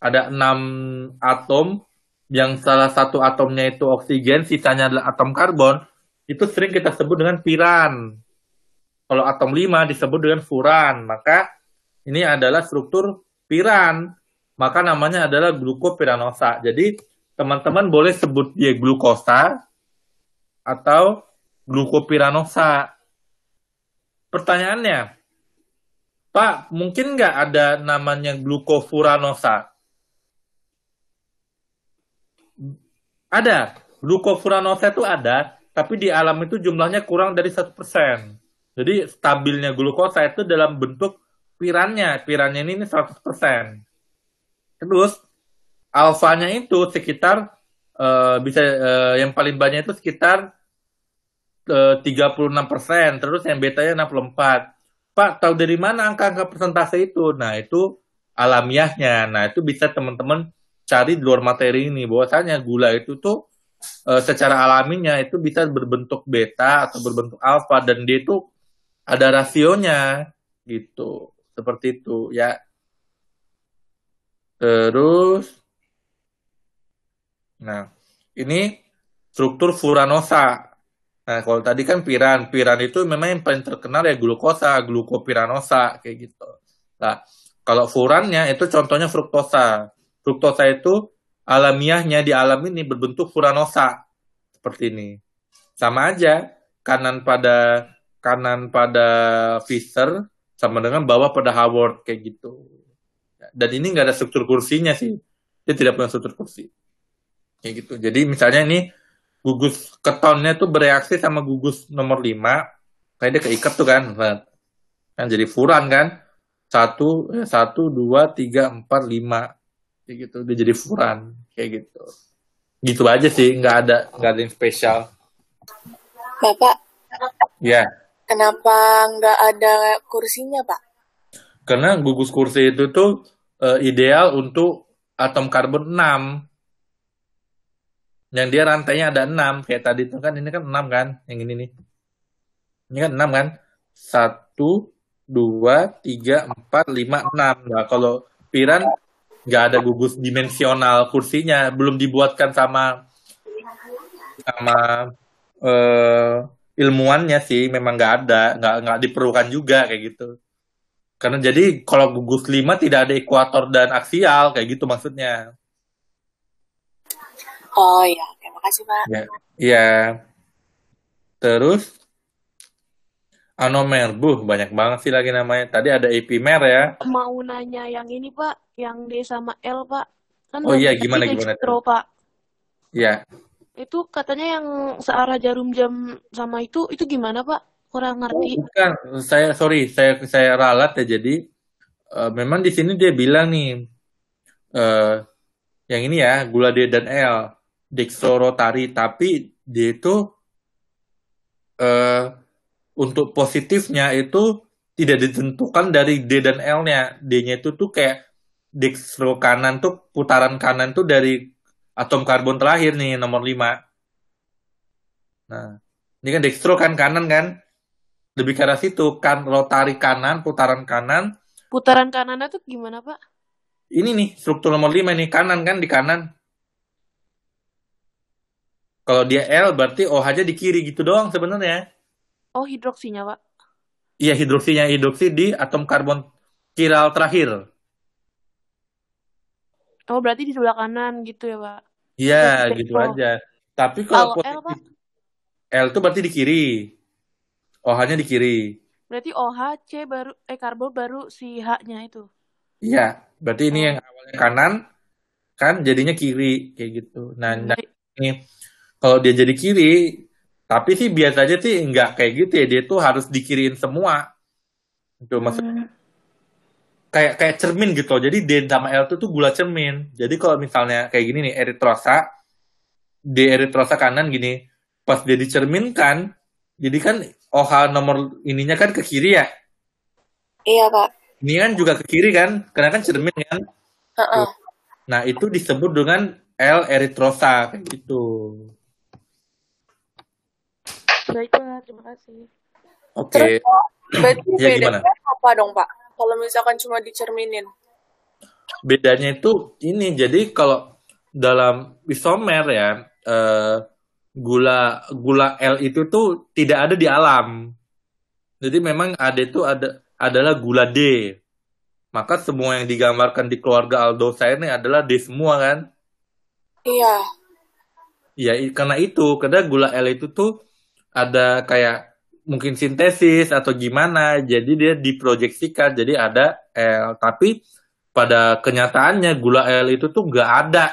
ada 6 atom, yang salah satu atomnya itu oksigen, sisanya adalah atom karbon, itu sering kita sebut dengan piran. Kalau atom 5 disebut dengan furan, maka ini adalah struktur piran, maka namanya adalah glukopiranosa. Jadi teman-teman boleh sebut dia glukosa, atau glukopiranosa. Pertanyaannya, Pak, mungkin nggak ada namanya glukofuranosa? Ada. Glukofuranosa itu ada, tapi di alam itu jumlahnya kurang dari satu persen. Jadi stabilnya glukosa itu dalam bentuk pirannya. Pirannya ini, ini 100%. Terus, alfanya itu sekitar Eh, bisa uh, yang paling banyak itu sekitar uh, persen, terus yang betanya 64. Pak, tahu dari mana angka-angka persentase itu? Nah, itu alamiahnya. Nah, itu bisa teman-teman cari di luar materi ini. Bahwasanya gula itu tuh uh, secara alaminya itu bisa berbentuk beta atau berbentuk alfa dan dia itu ada rasionya gitu. Seperti itu ya. Terus Nah, ini struktur furanosa. Nah, kalau tadi kan piran, piran itu memang yang paling terkenal ya glukosa, glukopiranosa kayak gitu. Nah, kalau furannya itu contohnya fruktosa. Fruktosa itu alamiahnya di alam ini berbentuk furanosa seperti ini. Sama aja kanan pada kanan pada Fisher sama dengan bawah pada Howard kayak gitu. Dan ini nggak ada struktur kursinya sih. Dia tidak punya struktur kursi kayak gitu jadi misalnya ini gugus ketonnya tuh bereaksi sama gugus nomor 5 kayak dia keikat tuh kan kan jadi furan kan satu ya satu dua tiga empat lima kayak gitu dia jadi furan kayak gitu gitu aja sih nggak ada nggak ada yang spesial bapak ya kenapa nggak ada kursinya pak karena gugus kursi itu tuh uh, ideal untuk atom karbon 6 yang dia rantainya ada enam kayak tadi itu kan ini kan enam kan yang ini nih. Ini kan enam kan? Satu, dua, tiga, empat, lima, enam. Nah kalau Piran nggak ada gugus dimensional kursinya, belum dibuatkan sama sama uh, ilmuannya sih memang nggak ada nggak nggak diperlukan juga kayak gitu karena jadi kalau gugus lima tidak ada ekuator dan aksial kayak gitu maksudnya Oh iya, terima kasih Pak. Ya, ya. Terus Anomer, buh banyak banget sih lagi namanya. Tadi ada Epimer ya. Mau nanya yang ini Pak, yang D sama L Pak. Kan oh iya, gimana gimana? Citro, Pak. Ya. Itu katanya yang searah jarum jam sama itu, itu gimana Pak? Kurang oh, ngerti. Oh, bukan, saya sorry, saya saya ralat ya jadi. Uh, memang di sini dia bilang nih, uh, yang ini ya gula D dan L. Dikstro Rotari tapi dia itu uh, untuk positifnya itu tidak ditentukan dari D dan L-nya. D-nya itu tuh kayak dextro kanan tuh putaran kanan tuh dari atom karbon terakhir nih nomor 5. Nah, ini kan dextro kan kanan kan? Lebih ke arah situ kan rotari kanan, putaran kanan. Putaran kanannya tuh gimana, Pak? Ini nih, struktur nomor 5 nih, kanan kan di kanan. Kalau dia L berarti oh aja di kiri gitu doang sebenarnya. Oh, hidroksinya, Pak. Iya, hidroksinya hidroksi di atom karbon kiral terakhir. Oh, berarti di sebelah kanan gitu ya, Pak? Iya, gitu aja. Tapi kalau, kalau positif, L, Pak? L tuh berarti di kiri. OH-nya di kiri. Berarti OH, C baru, eh karbon baru si H-nya itu. Iya, berarti ini oh. yang awalnya kanan, kan jadinya kiri, kayak gitu. Nah, iya. nah ini kalau dia jadi kiri tapi sih biasanya sih nggak kayak gitu ya dia tuh harus dikirin semua itu maksudnya hmm. kayak kayak cermin gitu jadi D sama L tuh tuh gula cermin jadi kalau misalnya kayak gini nih eritrosa di eritrosa kanan gini pas dia dicerminkan jadi kan OH nomor ininya kan ke kiri ya iya kak ini kan juga ke kiri kan karena kan cermin kan uh -uh. nah itu disebut dengan L eritrosa kayak gitu Baiklah, terima kasih. Oke. Okay. Terus, berarti ya, bedanya gimana? apa dong, Pak? Kalau misalkan cuma dicerminin. Bedanya itu ini, jadi kalau dalam isomer ya, eh, gula gula L itu tuh tidak ada di alam. Jadi memang ada itu ada adalah gula D. Maka semua yang digambarkan di keluarga Aldo ini adalah D semua kan? Iya. Iya, karena itu, karena gula L itu tuh ada kayak mungkin sintesis atau gimana jadi dia diproyeksikan jadi ada L tapi pada kenyataannya gula L itu tuh nggak ada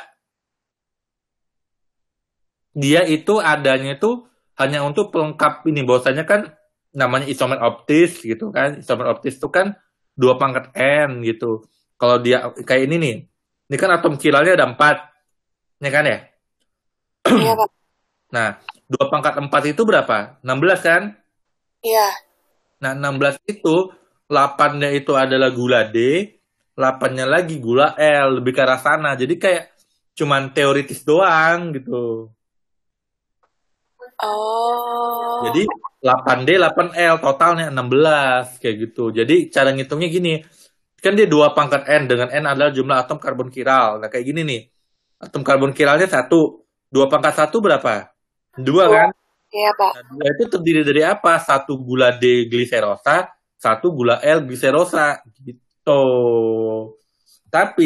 dia itu adanya itu hanya untuk pelengkap ini bahwasanya kan namanya isomer optis gitu kan isomer optis itu kan dua pangkat n gitu kalau dia kayak ini nih ini kan atom kilalnya ada empat ini ya kan ya iya, nah 2 pangkat 4 itu berapa? 16 kan? Iya. Nah, 16 itu 8-nya itu adalah gula D, 8-nya lagi gula L, lebih ke arah sana. Jadi kayak cuman teoritis doang gitu. Oh. Jadi 8D, 8L, totalnya 16 kayak gitu. Jadi cara ngitungnya gini, kan dia dua pangkat N dengan N adalah jumlah atom karbon kiral. Nah kayak gini nih, atom karbon kiralnya satu, dua pangkat satu berapa? Dua kan? Oh, iya Pak. Nah, dua itu terdiri dari apa? Satu gula D gliserosa, satu gula L gliserosa gitu. Tapi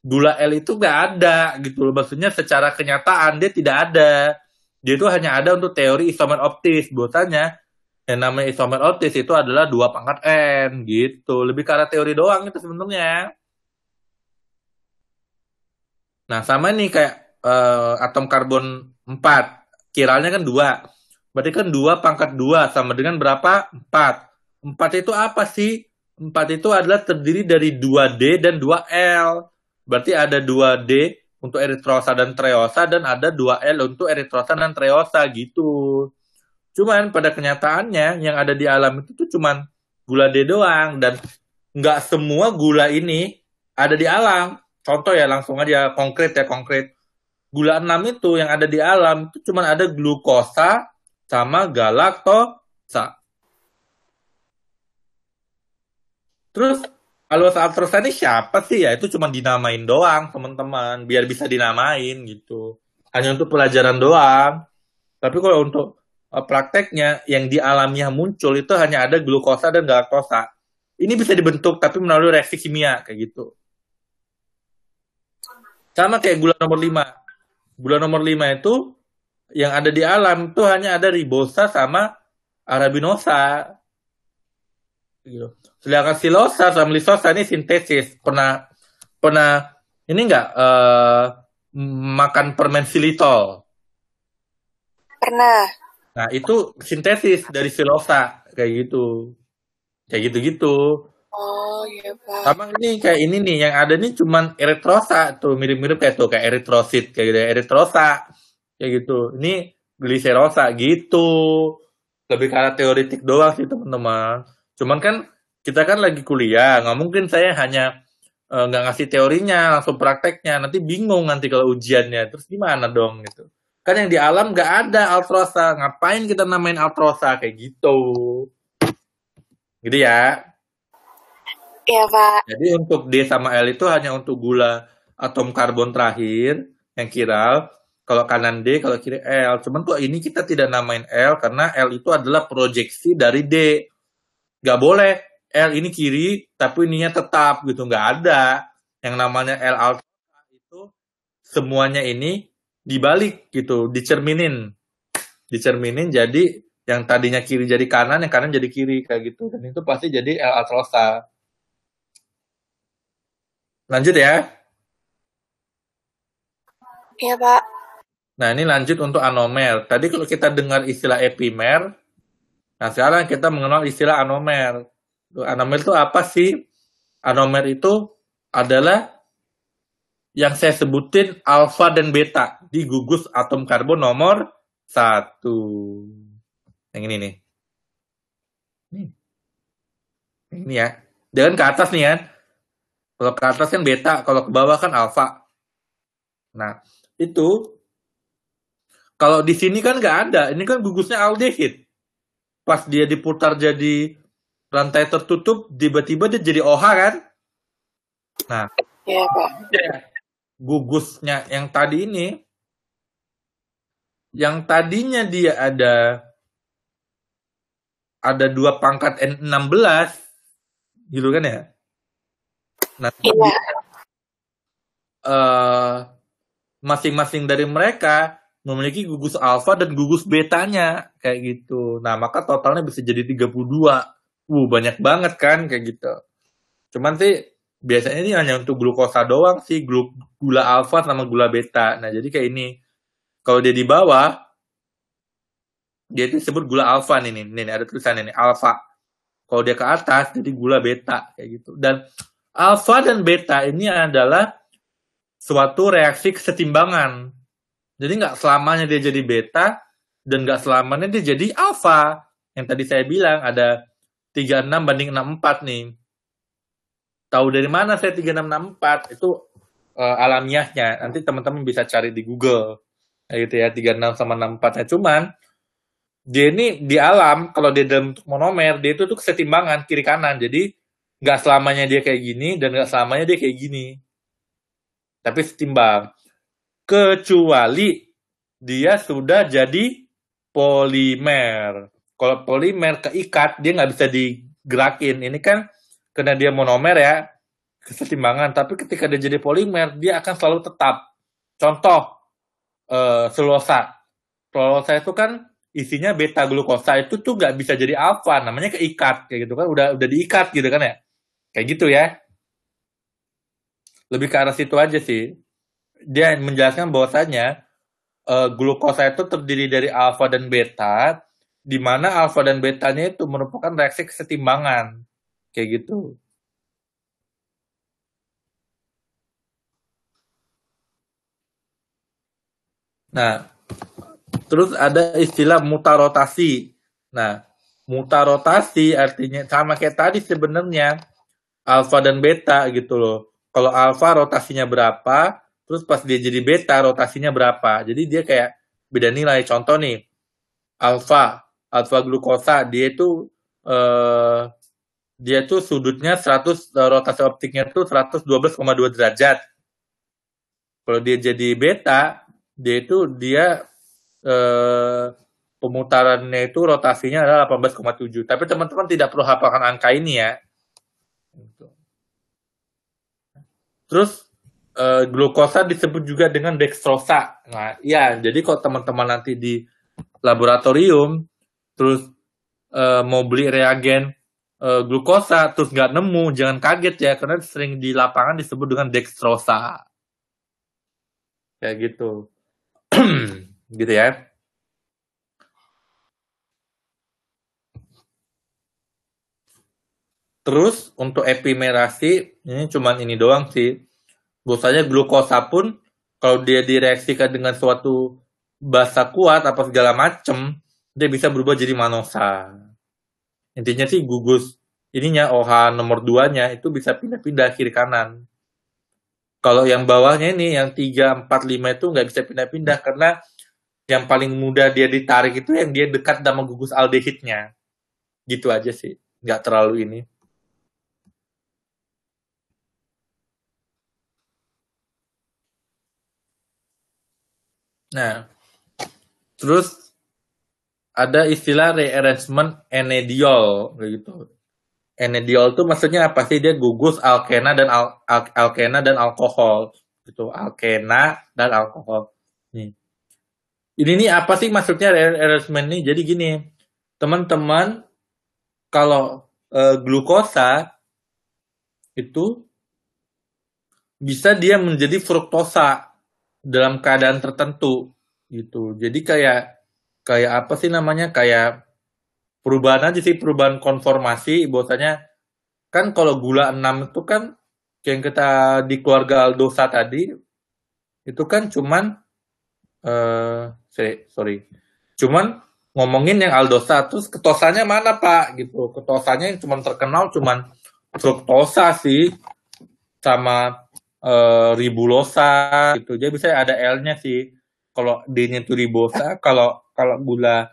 gula L itu nggak ada gitu loh. Maksudnya secara kenyataan dia tidak ada. Dia itu hanya ada untuk teori isomer optis. Buatannya yang namanya isomer optis itu adalah dua pangkat N gitu. Lebih karena teori doang itu sebenarnya. Nah sama nih kayak uh, atom karbon 4 kiralnya kan dua. Berarti kan dua pangkat dua sama dengan berapa? Empat. Empat itu apa sih? Empat itu adalah terdiri dari 2D dan 2L. Berarti ada 2D untuk eritrosa dan treosa dan ada 2L untuk eritrosa dan treosa gitu. Cuman pada kenyataannya yang ada di alam itu tuh cuman gula D doang dan nggak semua gula ini ada di alam. Contoh ya langsung aja konkret ya konkret gula enam itu yang ada di alam itu cuma ada glukosa sama galaktosa. Terus saat terus ini siapa sih ya? Itu cuma dinamain doang teman-teman, biar bisa dinamain gitu. Hanya untuk pelajaran doang. Tapi kalau untuk eh, prakteknya yang di alamnya muncul itu hanya ada glukosa dan galaktosa. Ini bisa dibentuk tapi melalui reaksi kimia kayak gitu. Sama kayak gula nomor 5 bulan nomor 5 itu yang ada di alam itu hanya ada ribosa sama arabinosa. Gitu. Sedangkan silosa sama lisosa ini sintesis. Pernah pernah ini enggak uh, eh, makan permen silitol? Pernah. Nah, itu sintesis dari silosa kayak gitu. Kayak gitu-gitu. Oh iya pak. Sama ini kayak ini nih yang ada nih cuman eritrosa tuh mirip-mirip kayak tuh kayak eritrosit kayak gitu ya, eritrosa kayak gitu. Ini gliserosa gitu. Lebih karena teoritik doang sih teman-teman. Cuman kan kita kan lagi kuliah, nggak mungkin saya hanya e, nggak uh, ngasih teorinya, langsung prakteknya. Nanti bingung nanti kalau ujiannya. Terus gimana dong gitu. Kan yang di alam nggak ada altrosa. Ngapain kita namain altrosa kayak gitu. Gitu ya. Iya, Pak. Jadi untuk D sama L itu hanya untuk gula atom karbon terakhir yang kiral. Kalau kanan D, kalau kiri L. Cuman kok ini kita tidak namain L karena L itu adalah proyeksi dari D. Gak boleh L ini kiri tapi ininya tetap gitu. Gak ada yang namanya L alfa itu semuanya ini dibalik gitu, dicerminin. Dicerminin jadi yang tadinya kiri jadi kanan, yang kanan jadi kiri kayak gitu. Dan itu pasti jadi L atrosa. Lanjut ya. Iya, Pak. Nah, ini lanjut untuk anomer. Tadi kalau kita dengar istilah epimer, nah sekarang kita mengenal istilah anomer. Anomer itu apa sih? Anomer itu adalah yang saya sebutin alfa dan beta di gugus atom karbon nomor satu. Yang ini nih. Hmm. Ini, ya. dengan ke atas nih ya. Kalau ke atas kan beta, kalau ke bawah kan alfa. Nah, itu kalau di sini kan nggak ada, ini kan gugusnya aldehid. Pas dia diputar jadi rantai tertutup, tiba-tiba dia jadi OH kan? Nah, ya, gugusnya yang tadi ini, yang tadinya dia ada ada dua pangkat N16, gitu kan ya? Nah, yeah. Iya. uh, masing-masing dari mereka memiliki gugus alfa dan gugus betanya kayak gitu. Nah, maka totalnya bisa jadi 32. Uh, banyak banget kan kayak gitu. Cuman sih biasanya ini hanya untuk glukosa doang sih, gluk gula alfa sama gula beta. Nah, jadi kayak ini. Kalau dia di bawah dia itu disebut gula alfa nih nih, nih ada tulisan ini alfa. Kalau dia ke atas jadi gula beta kayak gitu. Dan Alfa dan beta ini adalah suatu reaksi kesetimbangan. Jadi nggak selamanya dia jadi beta dan nggak selamanya dia jadi alfa. Yang tadi saya bilang ada 36 banding 64 nih. Tahu dari mana saya 3664? Itu uh, alamiahnya. Nanti teman-teman bisa cari di Google. Gitu ya, 36 sama 64 nya cuman dia ini di alam kalau dia dalam monomer dia itu tuh kesetimbangan kiri kanan. Jadi nggak selamanya dia kayak gini dan nggak selamanya dia kayak gini tapi setimbang kecuali dia sudah jadi polimer kalau polimer keikat dia nggak bisa digerakin ini kan karena dia monomer ya kesetimbangan tapi ketika dia jadi polimer dia akan selalu tetap contoh eh, selosa selosa itu kan isinya beta glukosa itu tuh nggak bisa jadi alfa namanya keikat kayak gitu kan udah udah diikat gitu kan ya Kayak gitu ya. Lebih ke arah situ aja sih. Dia menjelaskan bahwasannya uh, eh, glukosa itu terdiri dari alfa dan beta, di mana alfa dan betanya itu merupakan reaksi kesetimbangan. Kayak gitu. Nah, terus ada istilah mutarotasi. Nah, mutarotasi artinya sama kayak tadi sebenarnya alfa dan beta gitu loh. Kalau alfa rotasinya berapa, terus pas dia jadi beta rotasinya berapa. Jadi dia kayak beda nilai. Contoh nih, alfa, alfa glukosa dia itu eh, dia tuh sudutnya 100 eh, rotasi optiknya itu 112,2 derajat. Kalau dia jadi beta, dia itu dia eh, pemutarannya itu rotasinya adalah 18,7. Tapi teman-teman tidak perlu hafalkan angka ini ya. Terus uh, glukosa disebut juga dengan dextrosa. Nah, ya, jadi kalau teman-teman nanti di laboratorium terus uh, mau beli reagen uh, glukosa terus nggak nemu, jangan kaget ya karena sering di lapangan disebut dengan dextrosa. Kayak gitu. [CLEARS THROAT] gitu ya. Terus untuk epimerasi ini cuman ini doang sih biasanya glukosa pun kalau dia direaksikan dengan suatu basa kuat apa segala macem dia bisa berubah jadi manosa intinya sih gugus ininya OH nomor 2 nya itu bisa pindah-pindah kiri kanan kalau yang bawahnya ini yang 3, 4, 5 itu nggak bisa pindah-pindah karena yang paling mudah dia ditarik itu yang dia dekat sama gugus aldehidnya gitu aja sih nggak terlalu ini Nah, terus ada istilah rearrangement enediol gitu. Enediol itu maksudnya apa sih? Dia gugus alkena dan al al alkena dan alkohol gitu. Alkena dan alkohol. Nih. Ini nih apa sih maksudnya rearrangement ini? Jadi gini, teman-teman kalau e, glukosa itu bisa dia menjadi fruktosa dalam keadaan tertentu gitu. Jadi kayak kayak apa sih namanya? Kayak perubahan aja sih perubahan konformasi bahwasanya kan kalau gula 6 itu kan yang kita di keluarga Aldosa tadi itu kan cuman eh uh, sorry, sorry. Cuman ngomongin yang Aldosa terus ketosanya mana Pak gitu. Ketosanya yang cuman terkenal cuman fruktosa sih sama uh, ribulosa gitu. Jadi bisa ada L-nya sih. Kalau D-nya itu ribosa, kalau kalau gula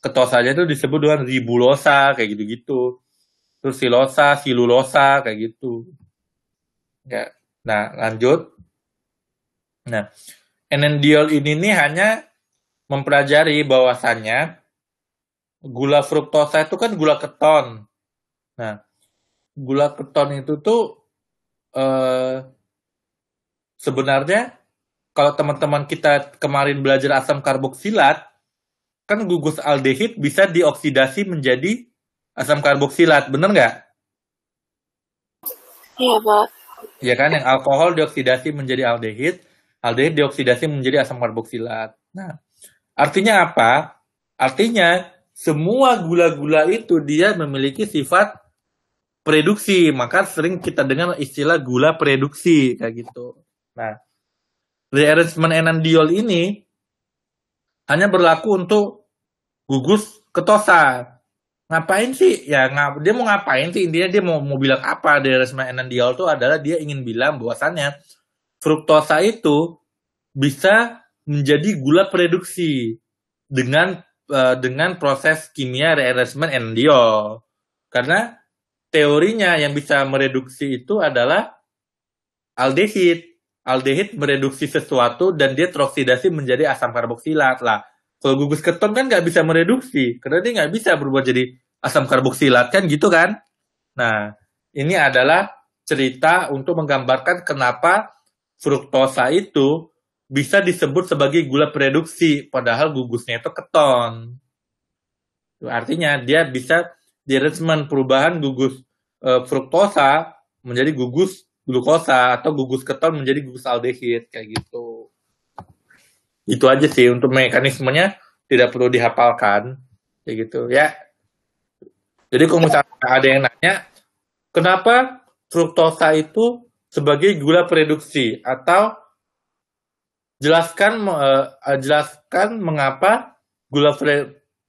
ketos aja itu disebut dengan ribulosa kayak gitu-gitu. Terus silosa, silulosa kayak gitu. Ya. Nah, lanjut. Nah, enendiol ini nih hanya mempelajari bahwasannya gula fruktosa itu kan gula keton. Nah, gula keton itu tuh eh, sebenarnya kalau teman-teman kita kemarin belajar asam karboksilat, kan gugus aldehid bisa dioksidasi menjadi asam karboksilat, bener nggak? Iya, Pak. Ya kan, yang alkohol dioksidasi menjadi aldehid, aldehid dioksidasi menjadi asam karboksilat. Nah, artinya apa? Artinya semua gula-gula itu dia memiliki sifat produksi, maka sering kita dengar istilah gula produksi kayak gitu. Nah, rearrangement enandiol ini hanya berlaku untuk gugus ketosa. Ngapain sih? Ya ngap, dia mau ngapain sih? Intinya dia mau mau bilang apa rearrangement enandiol itu adalah dia ingin bilang bahwasannya fruktosa itu bisa menjadi gula produksi dengan uh, dengan proses kimia rearrangement enandiol. Karena teorinya yang bisa mereduksi itu adalah aldehid aldehid mereduksi sesuatu dan dia teroksidasi menjadi asam karboksilat lah. Kalau gugus keton kan nggak bisa mereduksi, karena dia nggak bisa berubah jadi asam karboksilat kan gitu kan. Nah, ini adalah cerita untuk menggambarkan kenapa fruktosa itu bisa disebut sebagai gula pereduksi, padahal gugusnya itu keton. Artinya dia bisa di perubahan gugus e, fruktosa menjadi gugus glukosa atau gugus keton menjadi gugus aldehid kayak gitu. Itu aja sih untuk mekanismenya tidak perlu dihafalkan kayak gitu ya. Jadi kalau misalnya ada yang nanya, kenapa fruktosa itu sebagai gula produksi atau jelaskan uh, jelaskan mengapa gula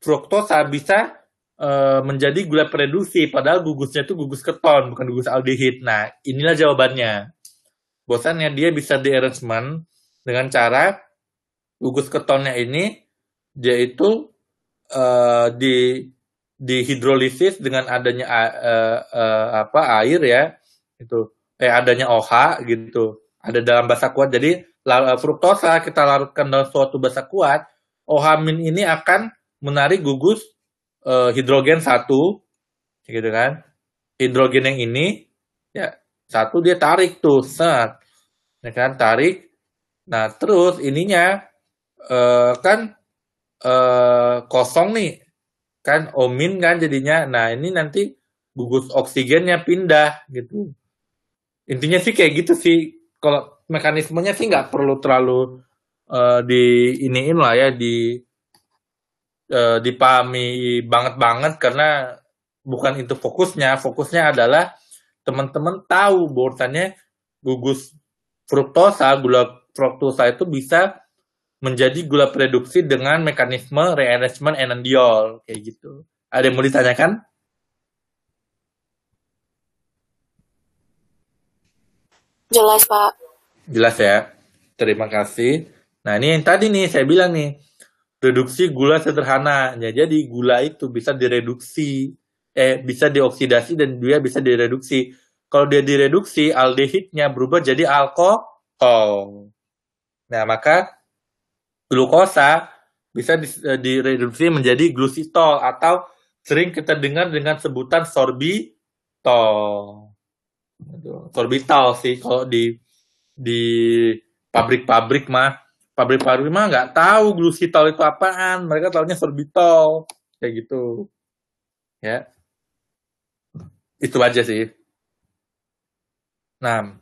fruktosa bisa Eh, menjadi gula reduksi padahal gugusnya itu gugus keton bukan gugus aldehid. Nah, inilah jawabannya. Bosannya dia bisa di arrangement dengan cara gugus ketonnya ini dia itu uh, di dihidrolisis dengan adanya uh, uh, apa air ya itu eh adanya OH gitu ada dalam basa kuat jadi fruktosa kita larutkan dalam suatu basa kuat OH min ini akan menarik gugus uh, hidrogen satu gitu kan hidrogen yang ini ya satu dia tarik tuh set ya kan tarik nah terus ininya uh, kan uh, kosong nih kan omin kan jadinya nah ini nanti gugus oksigennya pindah gitu intinya sih kayak gitu sih kalau mekanismenya sih nggak perlu terlalu uh, di iniin lah ya di Eh, dipahami banget-banget karena bukan itu fokusnya. Fokusnya adalah teman-teman tahu bahwasannya gugus fruktosa, gula fruktosa itu bisa menjadi gula produksi dengan mekanisme rearrangement enandiol kayak gitu. Ada yang mau ditanyakan? Jelas, Pak. Jelas ya. Terima kasih. Nah, ini yang tadi nih saya bilang nih, reduksi gula sederhana. Ya, jadi gula itu bisa direduksi, eh bisa dioksidasi dan dia bisa direduksi. Kalau dia direduksi, aldehidnya berubah jadi alkohol. Nah, maka glukosa bisa eh, direduksi menjadi glusitol atau sering kita dengar dengan sebutan sorbitol. Sorbitol sih kalau di di pabrik-pabrik mah pabrik-pabrik mah nggak tahu glusitol itu apaan mereka tahunya sorbitol kayak gitu ya itu aja sih nah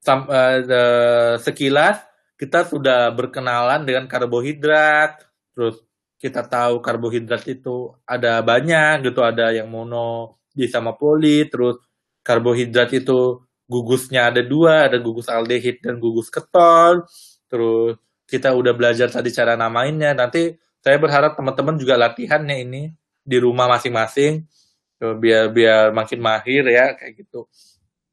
sam, uh, eh, the, eh, sekilas kita sudah berkenalan dengan karbohidrat terus kita tahu karbohidrat itu ada banyak gitu ada yang mono di sama poli terus karbohidrat itu gugusnya ada dua ada gugus aldehid dan gugus keton terus kita udah belajar tadi cara namainnya. Nanti saya berharap teman-teman juga latihannya ini di rumah masing-masing e, biar biar makin mahir ya kayak gitu.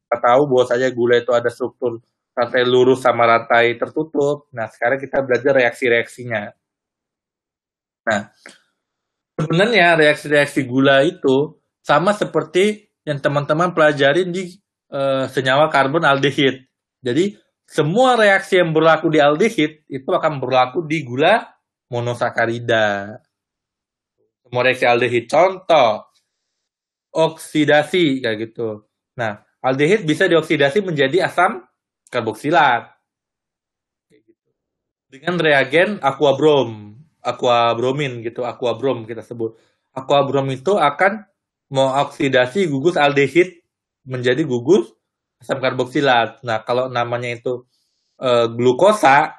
Kita tahu bahwa saja gula itu ada struktur rantai lurus sama rantai tertutup. Nah, sekarang kita belajar reaksi-reaksinya. Nah, sebenarnya reaksi-reaksi gula itu sama seperti yang teman-teman pelajarin di e, senyawa karbon aldehid. Jadi semua reaksi yang berlaku di aldehid itu akan berlaku di gula monosakarida. Semua reaksi aldehid contoh oksidasi kayak gitu. Nah, aldehid bisa dioksidasi menjadi asam karboksilat. Gitu. Dengan reagen aqua brom, aqua bromin gitu, aqua brom kita sebut. Aqua brom itu akan mengoksidasi gugus aldehid menjadi gugus asam karboksilat. Nah, kalau namanya itu e, glukosa,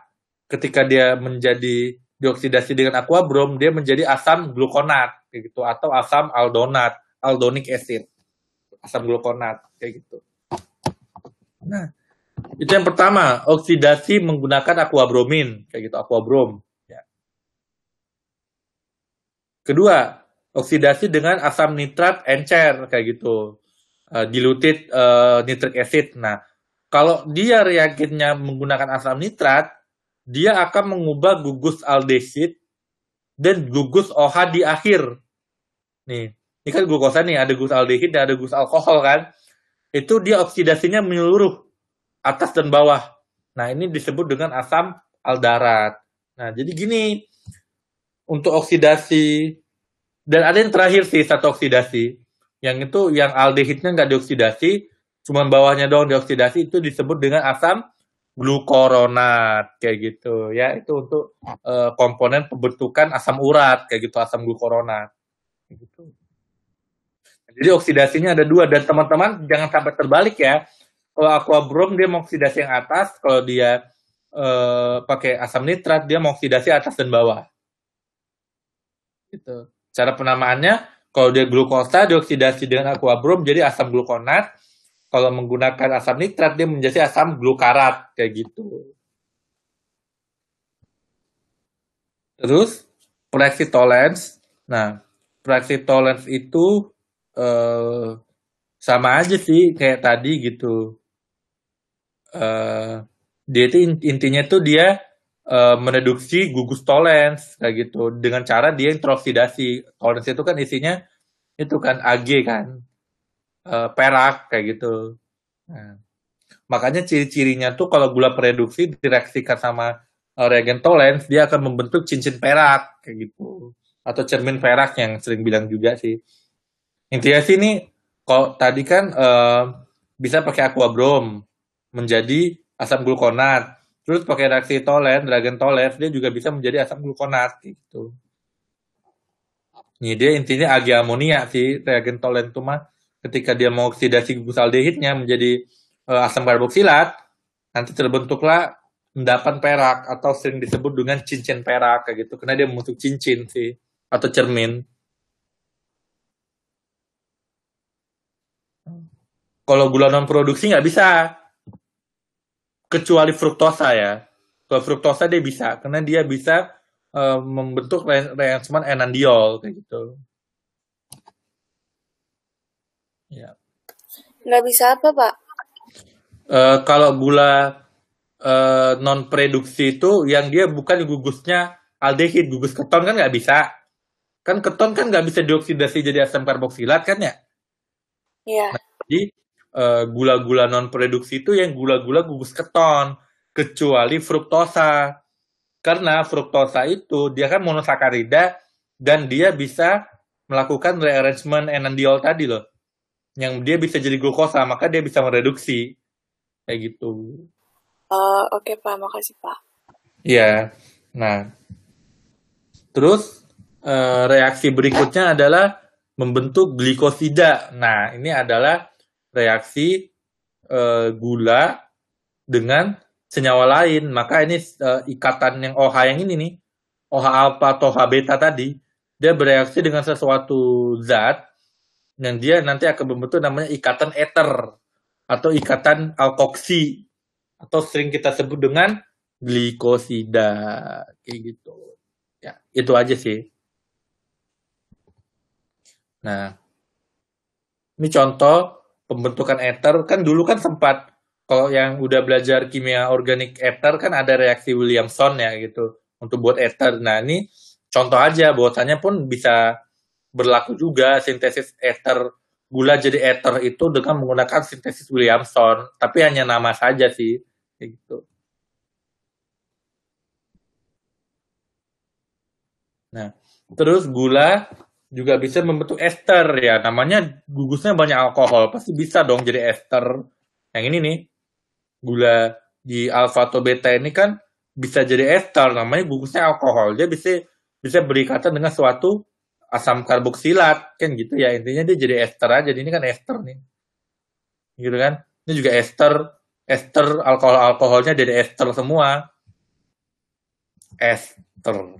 ketika dia menjadi dioksidasi dengan aqua brom, dia menjadi asam glukonat, kayak gitu, atau asam aldonat, aldonic acid, asam glukonat, kayak gitu. Nah, itu yang pertama, oksidasi menggunakan aqua bromin, kayak gitu, aqua brom. Ya. Kedua, oksidasi dengan asam nitrat encer, kayak gitu uh, eh, diluted uh, nitric acid. Nah, kalau dia reagennya menggunakan asam nitrat, dia akan mengubah gugus aldehid dan gugus OH di akhir. Nih, ini kan glukosa nih, ada gugus aldehid dan ada gugus alkohol kan. Itu dia oksidasinya menyeluruh atas dan bawah. Nah, ini disebut dengan asam aldarat. Nah, jadi gini untuk oksidasi dan ada yang terakhir sih satu oksidasi yang itu yang aldehidnya nggak dioksidasi, cuman bawahnya doang dioksidasi itu disebut dengan asam glukoronat kayak gitu ya itu untuk uh, komponen pembentukan asam urat kayak gitu asam glukoronat gitu. Jadi oksidasinya ada dua dan teman-teman jangan sampai terbalik ya. Kalau aquabrom dia mengoksidasi yang atas, kalau dia eh, pakai asam nitrat dia mengoksidasi atas dan bawah. Gitu. Cara penamaannya kalau dia glukosa dioksidasi dengan brom jadi asam glukonat. Kalau menggunakan asam nitrat dia menjadi asam glukarat kayak gitu. Terus tolens. Nah, tolens itu eh, sama aja sih kayak tadi gitu. Eh, dia itu intinya tuh dia uh, eh, meneduksi gugus tolens kayak gitu dengan cara dia introksidasi. Tolens itu kan isinya itu kan Ag kan uh, perak kayak gitu. Nah. Makanya ciri-cirinya tuh kalau gula pereduksi direaksikan sama uh, reagen tolens dia akan membentuk cincin perak kayak gitu atau cermin perak yang sering bilang juga sih. Intinya sih ini kalau tadi kan uh, bisa pakai aquabrom menjadi asam glukonat Terus pakai reaksi tolen, dragon tolen, dia juga bisa menjadi asam glukonat gitu. Ini dia intinya agi amonia sih reagen tolen itu mah ketika dia mau oksidasi aldehidnya menjadi e, asam karboksilat, nanti terbentuklah endapan perak atau sering disebut dengan cincin perak kayak gitu karena dia membentuk cincin sih atau cermin. Kalau gula non produksi nggak bisa, kecuali fruktosa ya. Kalau fruktosa dia bisa karena dia bisa uh, membentuk reenhancement enandiol kayak gitu. Ya. Nggak bisa apa pak? Uh, kalau gula uh, eh, non produksi itu yang dia bukan gugusnya aldehid, gugus keton kan nggak bisa. Kan keton kan nggak bisa dioksidasi jadi asam karboksilat kan ya? Iya. Nah, jadi Eh, gula-gula non produksi itu yang gula-gula gugus keton kecuali fruktosa karena fruktosa itu dia kan monosakarida dan dia bisa melakukan rearrangement enantiol tadi loh yang dia bisa jadi glukosa maka dia bisa mereduksi kayak gitu uh, oke okay, pak makasih pak iya nah terus uh, reaksi berikutnya adalah membentuk glikosida nah ini adalah reaksi e, gula dengan senyawa lain. Maka ini e, ikatan yang OH yang ini nih, OH alpha atau OH beta tadi, dia bereaksi dengan sesuatu zat yang dia nanti akan membentuk namanya ikatan eter atau ikatan alkoksi atau sering kita sebut dengan glikosida kayak gitu ya itu aja sih nah ini contoh pembentukan eter kan dulu kan sempat kalau yang udah belajar kimia organik eter kan ada reaksi Williamson ya gitu untuk buat eter. Nah ini contoh aja bahwasanya pun bisa berlaku juga sintesis eter gula jadi eter itu dengan menggunakan sintesis Williamson tapi hanya nama saja sih gitu. Nah terus gula juga bisa membentuk ester ya namanya gugusnya banyak alkohol pasti bisa dong jadi ester yang ini nih gula di alfa atau beta ini kan bisa jadi ester namanya gugusnya alkohol dia bisa bisa berikatan dengan suatu asam karboksilat kan gitu ya intinya dia jadi ester aja jadi ini kan ester nih gitu kan ini juga ester ester alkohol alkoholnya jadi ester semua ester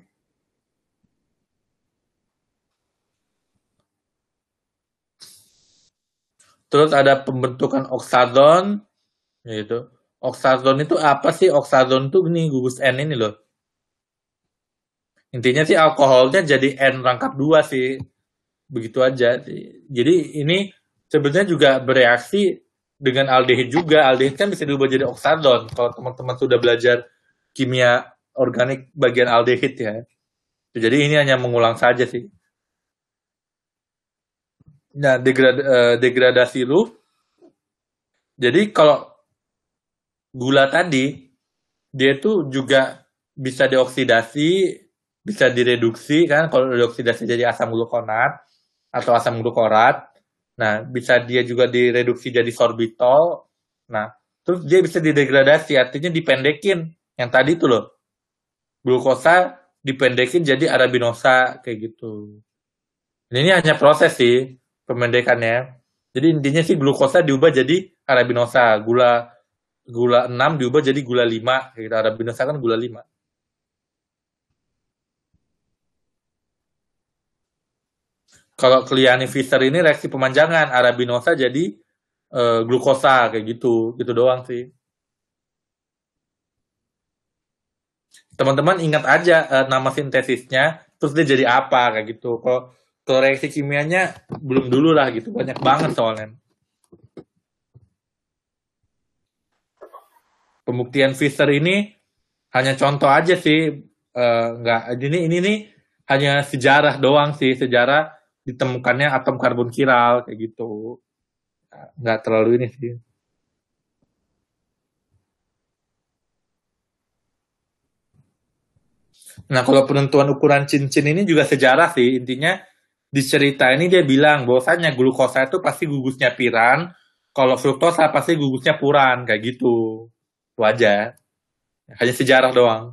Terus ada pembentukan oksadon, ya gitu. oksadon itu apa sih? oksadon itu nih gugus N ini loh. Intinya sih alkoholnya jadi N rangkap dua sih. Begitu aja. Jadi ini sebenarnya juga bereaksi dengan aldehid juga. Aldehid kan bisa diubah jadi oksadon kalau teman-teman sudah belajar kimia organik bagian aldehid ya. Jadi ini hanya mengulang saja sih nah degrad, uh, degradasi lu jadi kalau gula tadi dia tuh juga bisa dioksidasi bisa direduksi kan kalau dioksidasi jadi asam glukonat atau asam glukorat nah bisa dia juga direduksi jadi sorbitol nah terus dia bisa didegradasi artinya dipendekin yang tadi itu loh glukosa dipendekin jadi arabinosa kayak gitu ini hanya proses sih pemendekannya. Jadi intinya sih glukosa diubah jadi arabinosa, gula gula 6 diubah jadi gula 5. Kita Arabinosa kan gula 5. Kalau Kliani Fischer ini reaksi pemanjangan, arabinosa jadi e, glukosa kayak gitu, gitu doang sih. Teman-teman ingat aja e, nama sintesisnya, terus dia jadi apa kayak gitu. Kalau kalau reaksi kimianya belum dulu lah gitu banyak banget soalnya pembuktian Fisher ini hanya contoh aja sih eh, nggak uh, ini ini nih hanya sejarah doang sih sejarah ditemukannya atom karbon kiral kayak gitu nggak terlalu ini sih Nah, kalau penentuan ukuran cincin ini juga sejarah sih. Intinya di cerita ini dia bilang bahwasanya glukosa itu pasti gugusnya piran, kalau fruktosa pasti gugusnya puran kayak gitu. Itu aja. Hanya sejarah doang.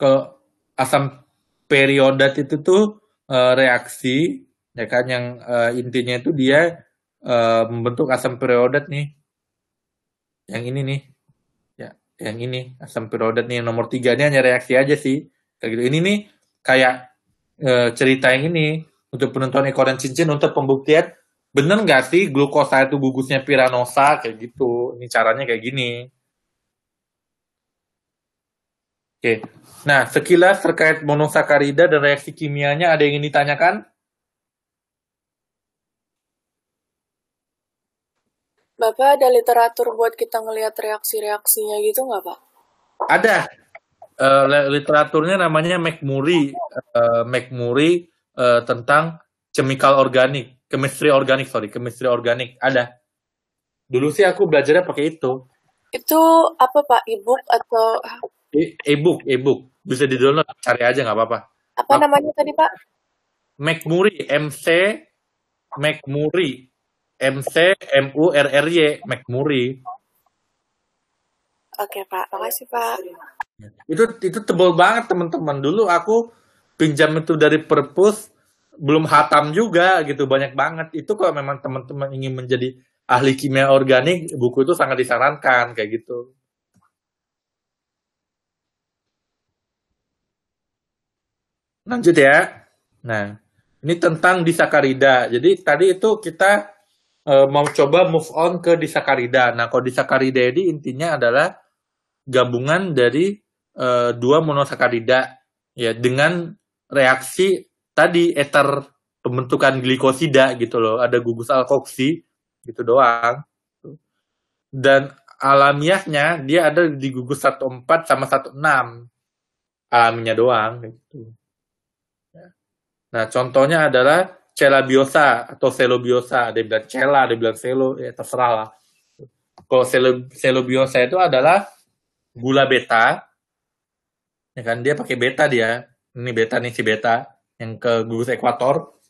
Kalau asam periodat itu tuh e, reaksi ya kan yang e, intinya itu dia e, membentuk asam periodat nih. Yang ini nih yang ini asam pirodat nih yang nomor tiga ini hanya reaksi aja sih kayak gitu ini nih kayak e, cerita yang ini untuk penonton ekor dan cincin untuk pembuktian bener nggak sih glukosa itu gugusnya piranosa kayak gitu ini caranya kayak gini oke nah sekilas terkait monosakarida dan reaksi kimianya ada yang ingin ditanyakan Bapak ada literatur buat kita ngelihat reaksi-reaksinya gitu nggak Pak? Ada. Uh, literaturnya namanya McMurray, uh, eh, McMurray uh, eh, tentang chemical organik, chemistry organik, sorry, chemistry organik. Ada. Dulu sih aku belajarnya pakai itu. Itu apa Pak, e-book atau? E-, e-book, e-book. Bisa di-download, cari aja nggak apa-apa. Apa namanya tadi Pak? McMurray, MC McMurray MC MU RRY McMurray. Oke Pak, makasih Pak. Itu itu tebal banget teman-teman. Dulu aku pinjam itu dari perpus belum hatam juga gitu banyak banget. Itu kalau memang teman-teman ingin menjadi ahli kimia organik, buku itu sangat disarankan kayak gitu. Lanjut ya. Nah, ini tentang disakarida. Jadi tadi itu kita uh, mau coba move on ke disakarida. Nah, kalau disakarida ini intinya adalah gabungan dari uh, dua monosakarida ya dengan reaksi tadi eter pembentukan glikosida gitu loh, ada gugus alkoksi gitu doang. Dan alamiahnya dia ada di gugus 14 sama 16 alaminya doang gitu. Ya. Nah, contohnya adalah Cela Biosa atau Selo Biosa. Ada bilang Cela, ada bilang Selo, ya terserah lah. Kalau Selo, Selo Biosa itu adalah gula beta, ya kan dia pakai beta dia. Ini beta nih si beta yang ke gugus ekuator.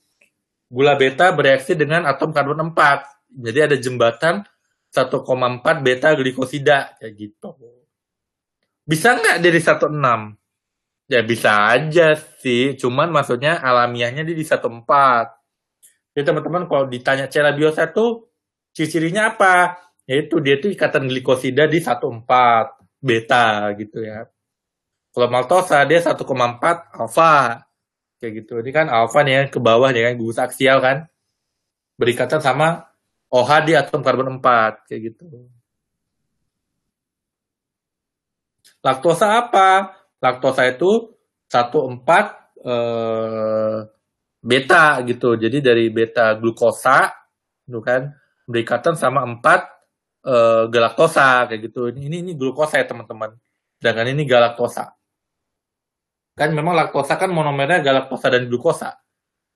Gula beta bereaksi dengan atom karbon 4. Jadi ada jembatan 1,4 beta glikosida kayak gitu. Bisa nggak dari 16? Ya bisa aja sih, cuman maksudnya alamiahnya dia di 14. Jadi teman-teman kalau ditanya cara biosa tuh ciri-cirinya apa? Yaitu dia itu ikatan glikosida di 1,4 beta gitu ya. Kalau maltosa dia 1,4 alfa kayak gitu. Ini kan alfa nih yang ke bawah ya kan gugus aksial kan berikatan sama OH di atom karbon 4 kayak gitu. Laktosa apa? Laktosa itu 14 eh beta gitu. Jadi dari beta glukosa itu kan berikatan sama empat e, galaktosa kayak gitu. Ini ini, ini glukosa ya teman-teman. Sedangkan ini galaktosa. Kan memang laktosa kan monomernya galaktosa dan glukosa.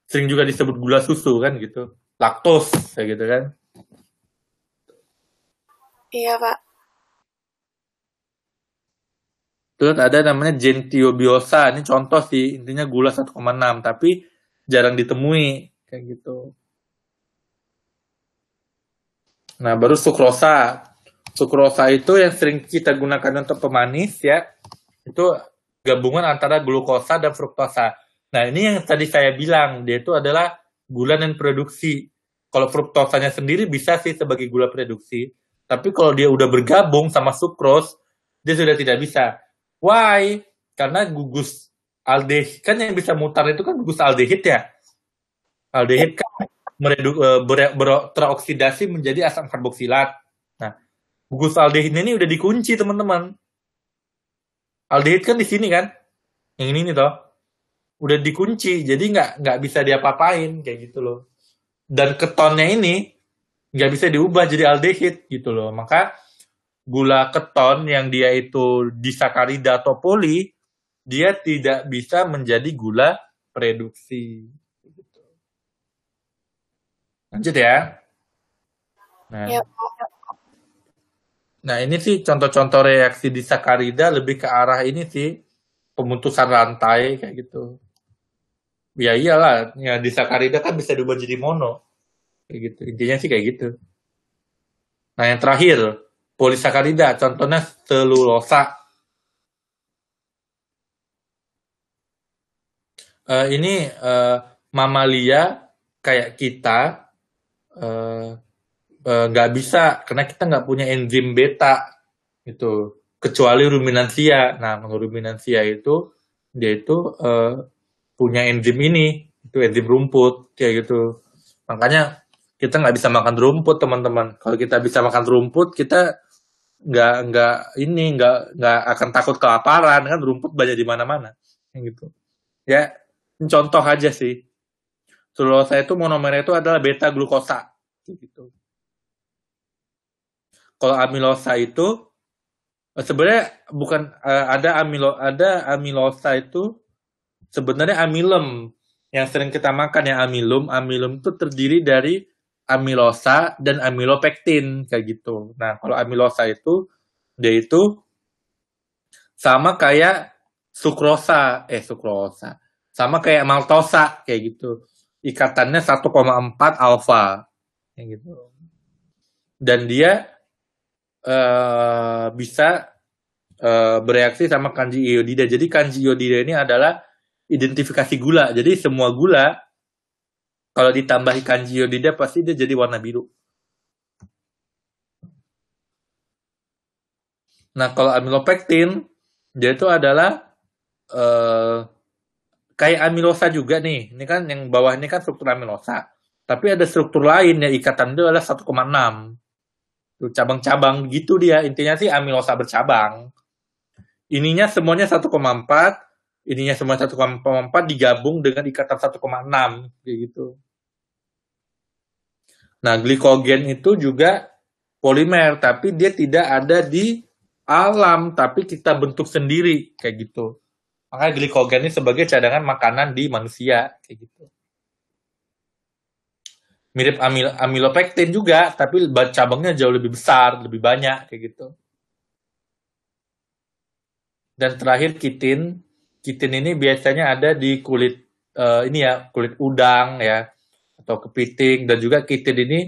Sering juga disebut gula susu kan gitu. Laktos kayak gitu kan. Iya, Pak. Terus ada namanya gentiobiosa. Ini contoh sih, intinya gula 1,6. Tapi jarang ditemui kayak gitu. Nah, baru sukrosa. Sukrosa itu yang sering kita gunakan untuk pemanis ya. Itu gabungan antara glukosa dan fruktosa. Nah, ini yang tadi saya bilang, dia itu adalah gula dan produksi. Kalau fruktosanya sendiri bisa sih sebagai gula produksi, tapi kalau dia udah bergabung sama sukros, dia sudah tidak bisa. Why? Karena gugus aldehid kan yang bisa mutar itu kan gugus aldehid ya. Aldehid kan meredu, ber, eh, ber, teroksidasi menjadi asam karboksilat. Nah, gugus aldehid ini udah dikunci teman-teman. Aldehid kan di sini kan, yang ini nih toh, udah dikunci, jadi nggak nggak bisa diapa-apain kayak gitu loh. Dan ketonnya ini nggak bisa diubah jadi aldehid gitu loh. Maka gula keton yang dia itu disakarida atau poli dia tidak bisa menjadi gula reduksi. Lanjut ya. Nah, ya. nah ini sih contoh-contoh reaksi di sakarida lebih ke arah ini sih pemutusan rantai kayak gitu. Ya iyalah, ya sakarida kan bisa diubah jadi mono. Kayak gitu. Intinya sih kayak gitu. Nah, yang terakhir, polisakarida contohnya selulosa uh, ini uh, mamalia kayak kita eh, nggak uh, uh, bisa karena kita nggak punya enzim beta itu kecuali ruminansia. Nah, ruminansia itu dia itu uh, punya enzim ini, itu enzim rumput kayak gitu. Makanya kita nggak bisa makan rumput teman-teman. Kalau kita bisa makan rumput, kita nggak nggak ini nggak nggak akan takut kelaparan kan rumput banyak di mana-mana gitu. Ya contoh aja sih. Selulosa itu monomernya itu adalah beta glukosa. Gitu. Kalau amilosa itu sebenarnya bukan eh, ada amilo ada amilosa itu sebenarnya amilum yang sering kita makan ya amilum. Amilum itu terdiri dari amilosa dan amilopektin kayak gitu. Nah, kalau amilosa itu dia itu sama kayak sukrosa eh sukrosa sama kayak maltosa kayak gitu. Ikatannya 1,4 alfa kayak gitu. Dan dia uh, bisa uh, bereaksi sama kanji iodida. Jadi kanji iodida ini adalah identifikasi gula. Jadi semua gula kalau ditambah kanji iodida pasti dia jadi warna biru. Nah, kalau amilopektin dia itu adalah uh, kayak amilosa juga nih. Ini kan yang bawah ini kan struktur amilosa. Tapi ada struktur lain yang ikatan itu adalah 1,6. Cabang-cabang gitu dia. Intinya sih amilosa bercabang. Ininya semuanya 1,4. Ininya semua 1,4 digabung dengan ikatan 1,6. Kayak gitu. Nah, glikogen itu juga polimer, tapi dia tidak ada di alam, tapi kita bentuk sendiri. Kayak gitu. Makanya glikogen ini sebagai cadangan makanan di manusia kayak gitu. Mirip amil amilopektin juga, tapi cabangnya jauh lebih besar, lebih banyak kayak gitu. Dan terakhir kitin. Kitin ini biasanya ada di kulit uh, ini ya, kulit udang ya atau kepiting dan juga kitin ini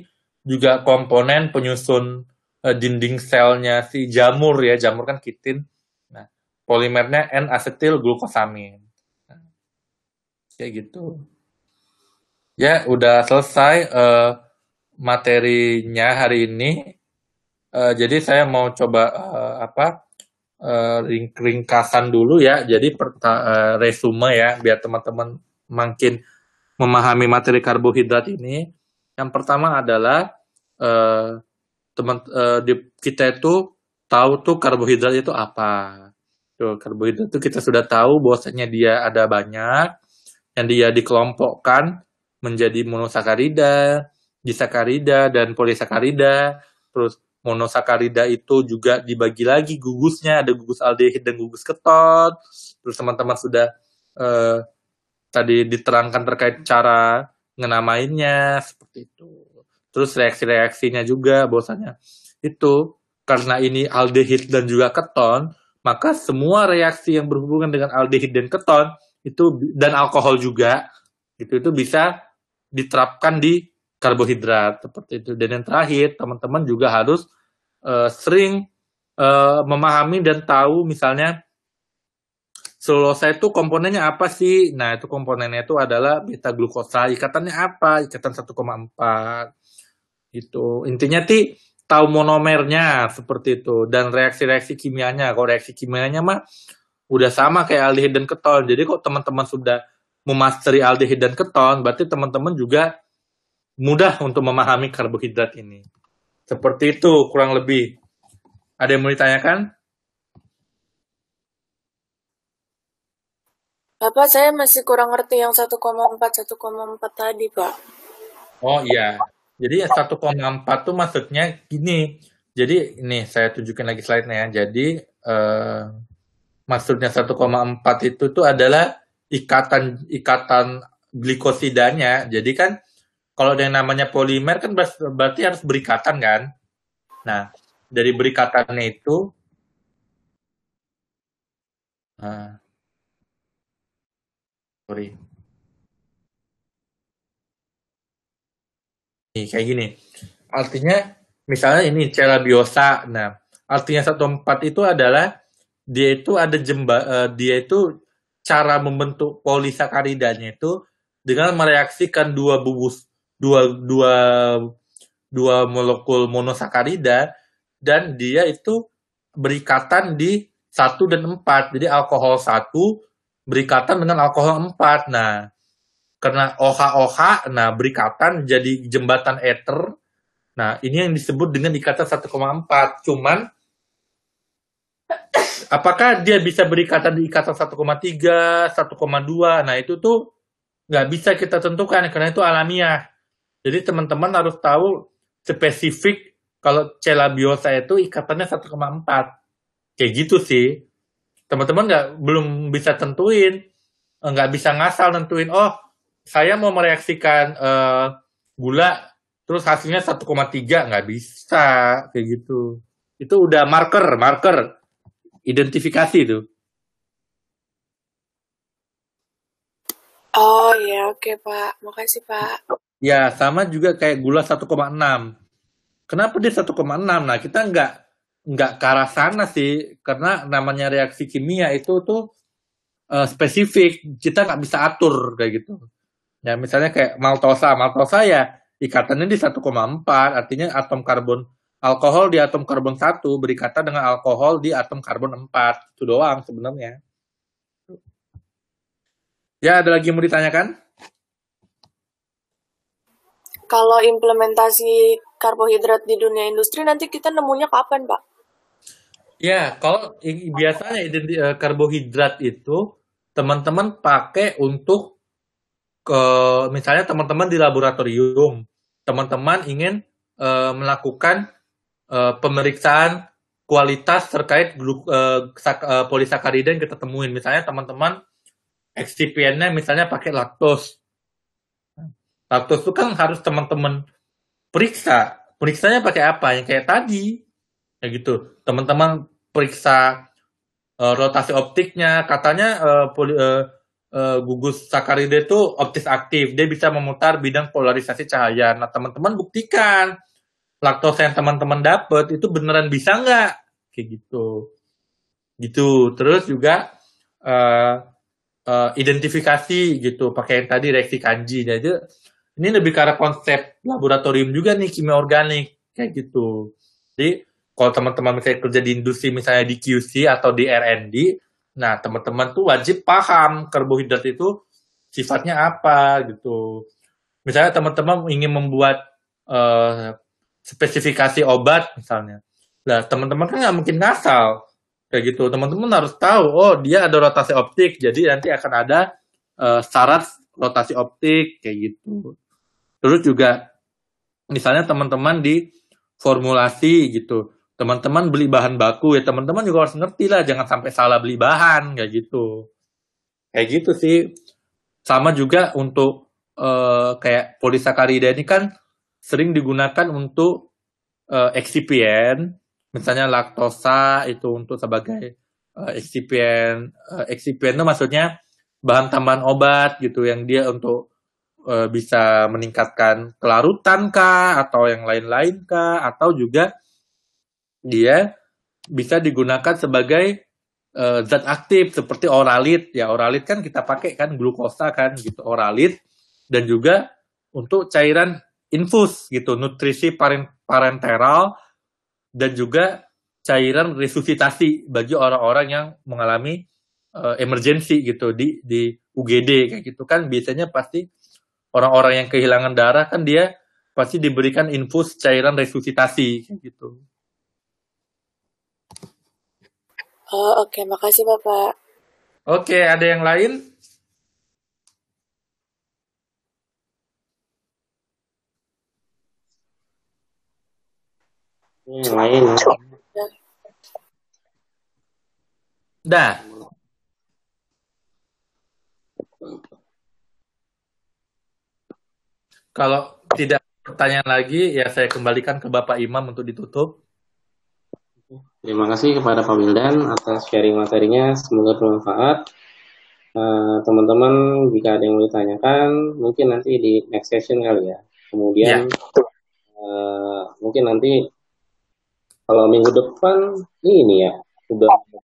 juga komponen penyusun uh, dinding selnya si jamur ya. Jamur kan kitin polimernya n asetil glukosamin. Kayak gitu. Ya, udah selesai uh, materinya hari ini. Uh, jadi saya mau coba uh, apa uh, ringkasan dulu ya. Jadi perta uh, resume ya, biar teman-teman makin memahami materi karbohidrat ini. Yang pertama adalah uh, teman uh, di, kita itu tahu tuh karbohidrat itu apa Tuh, karbohidrat itu kita sudah tahu bahwasanya dia ada banyak yang dia dikelompokkan menjadi monosakarida, disakarida dan polisakarida. Terus monosakarida itu juga dibagi lagi gugusnya, ada gugus aldehid dan gugus keton. Terus teman-teman sudah eh, tadi diterangkan terkait cara ngenamainnya seperti itu. Terus reaksi-reaksinya juga bahwasanya itu karena ini aldehid dan juga keton, maka semua reaksi yang berhubungan dengan aldehid dan keton itu dan alkohol juga itu itu bisa diterapkan di karbohidrat seperti itu dan yang terakhir teman-teman juga harus uh, sering uh, memahami dan tahu misalnya selulosa itu komponennya apa sih nah itu komponennya itu adalah beta glukosa ikatannya apa ikatan 1,4 gitu intinya ti tahu monomernya seperti itu dan reaksi-reaksi kimianya. Kalau reaksi kimianya mah udah sama kayak aldehid dan keton. Jadi kok teman-teman sudah memasteri aldehid dan keton, berarti teman-teman juga mudah untuk memahami karbohidrat ini. Seperti itu kurang lebih. Ada yang mau ditanyakan? Bapak, saya masih kurang ngerti yang 1,4, 1,4 tadi, Pak. Oh iya, jadi 1,4 ya tuh maksudnya gini. Jadi ini saya tunjukin lagi slide-nya ya. Jadi eh, maksudnya 1,4 itu tuh adalah ikatan ikatan glikosidanya. Jadi kan kalau ada yang namanya polimer kan berarti harus berikatan kan. Nah, dari berikatannya itu nah, sorry kayak gini. Artinya misalnya ini cara biosa. Nah, artinya satu empat itu adalah dia itu ada jemba uh, dia itu cara membentuk polisakaridanya itu dengan mereaksikan dua bubus dua dua dua molekul monosakarida dan dia itu berikatan di satu dan empat Jadi alkohol satu berikatan dengan alkohol empat Nah, karena OHA-OHA, nah berikatan jadi jembatan ether. Nah, ini yang disebut dengan ikatan 1,4. Cuman apakah dia bisa berikatan di ikatan 1,3, 1,2? Nah, itu tuh nggak bisa kita tentukan karena itu alamiah. Jadi teman-teman harus tahu spesifik kalau celabiosa itu ikatannya 1,4. Kayak gitu sih. Teman-teman nggak belum bisa tentuin, nggak bisa ngasal tentuin, oh saya mau mereaksikan uh, gula terus hasilnya 1,3 nggak bisa kayak gitu. Itu udah marker, marker identifikasi itu. Oh ya oke okay, Pak, makasih Pak. Ya sama juga kayak gula 1,6. Kenapa dia 1,6? Nah kita nggak nggak ke arah sana sih karena namanya reaksi kimia itu tuh uh, spesifik kita nggak bisa atur kayak gitu. Ya misalnya kayak maltosa, maltosa ya ikatannya di 1,4, artinya atom karbon alkohol di atom karbon 1 berikatan dengan alkohol di atom karbon 4. Itu doang sebenarnya. Ya, ada lagi yang mau ditanyakan? Kalau implementasi karbohidrat di dunia industri nanti kita nemunya kapan, Pak? Ya, kalau biasanya eh, karbohidrat itu teman-teman pakai untuk ke misalnya teman-teman di laboratorium, teman-teman ingin e, melakukan e, pemeriksaan kualitas terkait gluk, e, eh, sak, e, polisakarida yang kita temuin. Misalnya teman-teman XCPN-nya misalnya pakai laktos. Laktos itu kan harus teman-teman periksa. Periksanya pakai apa? Yang kayak tadi. kayak gitu. Teman-teman periksa e, rotasi optiknya, katanya e, poli, e, uh, gugus sakarida itu optis aktif. Dia bisa memutar bidang polarisasi cahaya. Nah, teman-teman buktikan laktosa yang teman-teman dapat itu beneran bisa nggak? Kayak gitu. Gitu. Terus juga uh, uh, identifikasi gitu pakai yang tadi reaksi kanji. Jadi nah, ini lebih karena konsep laboratorium juga nih kimia organik kayak gitu. Jadi kalau teman-teman misalnya kerja di industri misalnya di QC atau di R&D, Nah, teman-teman tuh wajib paham karbohidrat itu sifatnya apa gitu. Misalnya teman-teman ingin membuat uh, spesifikasi obat misalnya. Nah, teman-teman kan nggak mungkin ngasal kayak gitu. Teman-teman harus tahu, oh dia ada rotasi optik, jadi nanti akan ada uh, syarat rotasi optik kayak gitu. Terus juga misalnya teman-teman di formulasi gitu teman-teman beli bahan baku ya teman-teman juga harus ngerti lah jangan sampai salah beli bahan kayak gitu kayak gitu sih sama juga untuk uh, kayak polisakarida ini kan sering digunakan untuk uh, eksipien misalnya laktosa itu untuk sebagai uh, eksipien uh, eksipien itu maksudnya bahan tambahan obat gitu yang dia untuk uh, bisa meningkatkan kelarutan kah atau yang lain-lain kah atau juga dia bisa digunakan sebagai uh, zat aktif seperti oralit ya oralit kan kita pakai kan glukosa kan gitu oralit dan juga untuk cairan infus gitu nutrisi parenteral dan juga cairan resusitasi bagi orang-orang yang mengalami uh, eh, emergency gitu di di UGD kayak gitu kan biasanya pasti orang-orang yang kehilangan darah kan dia pasti diberikan infus cairan resusitasi gitu Oh, oke, okay. makasih Bapak. Oke, okay, ada yang lain? Yang lain. Dah. Kalau tidak pertanyaan lagi, ya saya kembalikan ke Bapak Imam untuk ditutup. Terima kasih kepada Pak Wildan atas sharing materinya. Semoga bermanfaat. Eh, teman-teman, uh, jika ada yang mau ditanyakan, mungkin nanti di next session kali ya. Kemudian, ya. Uh, mungkin nanti kalau minggu depan ini ya, sudah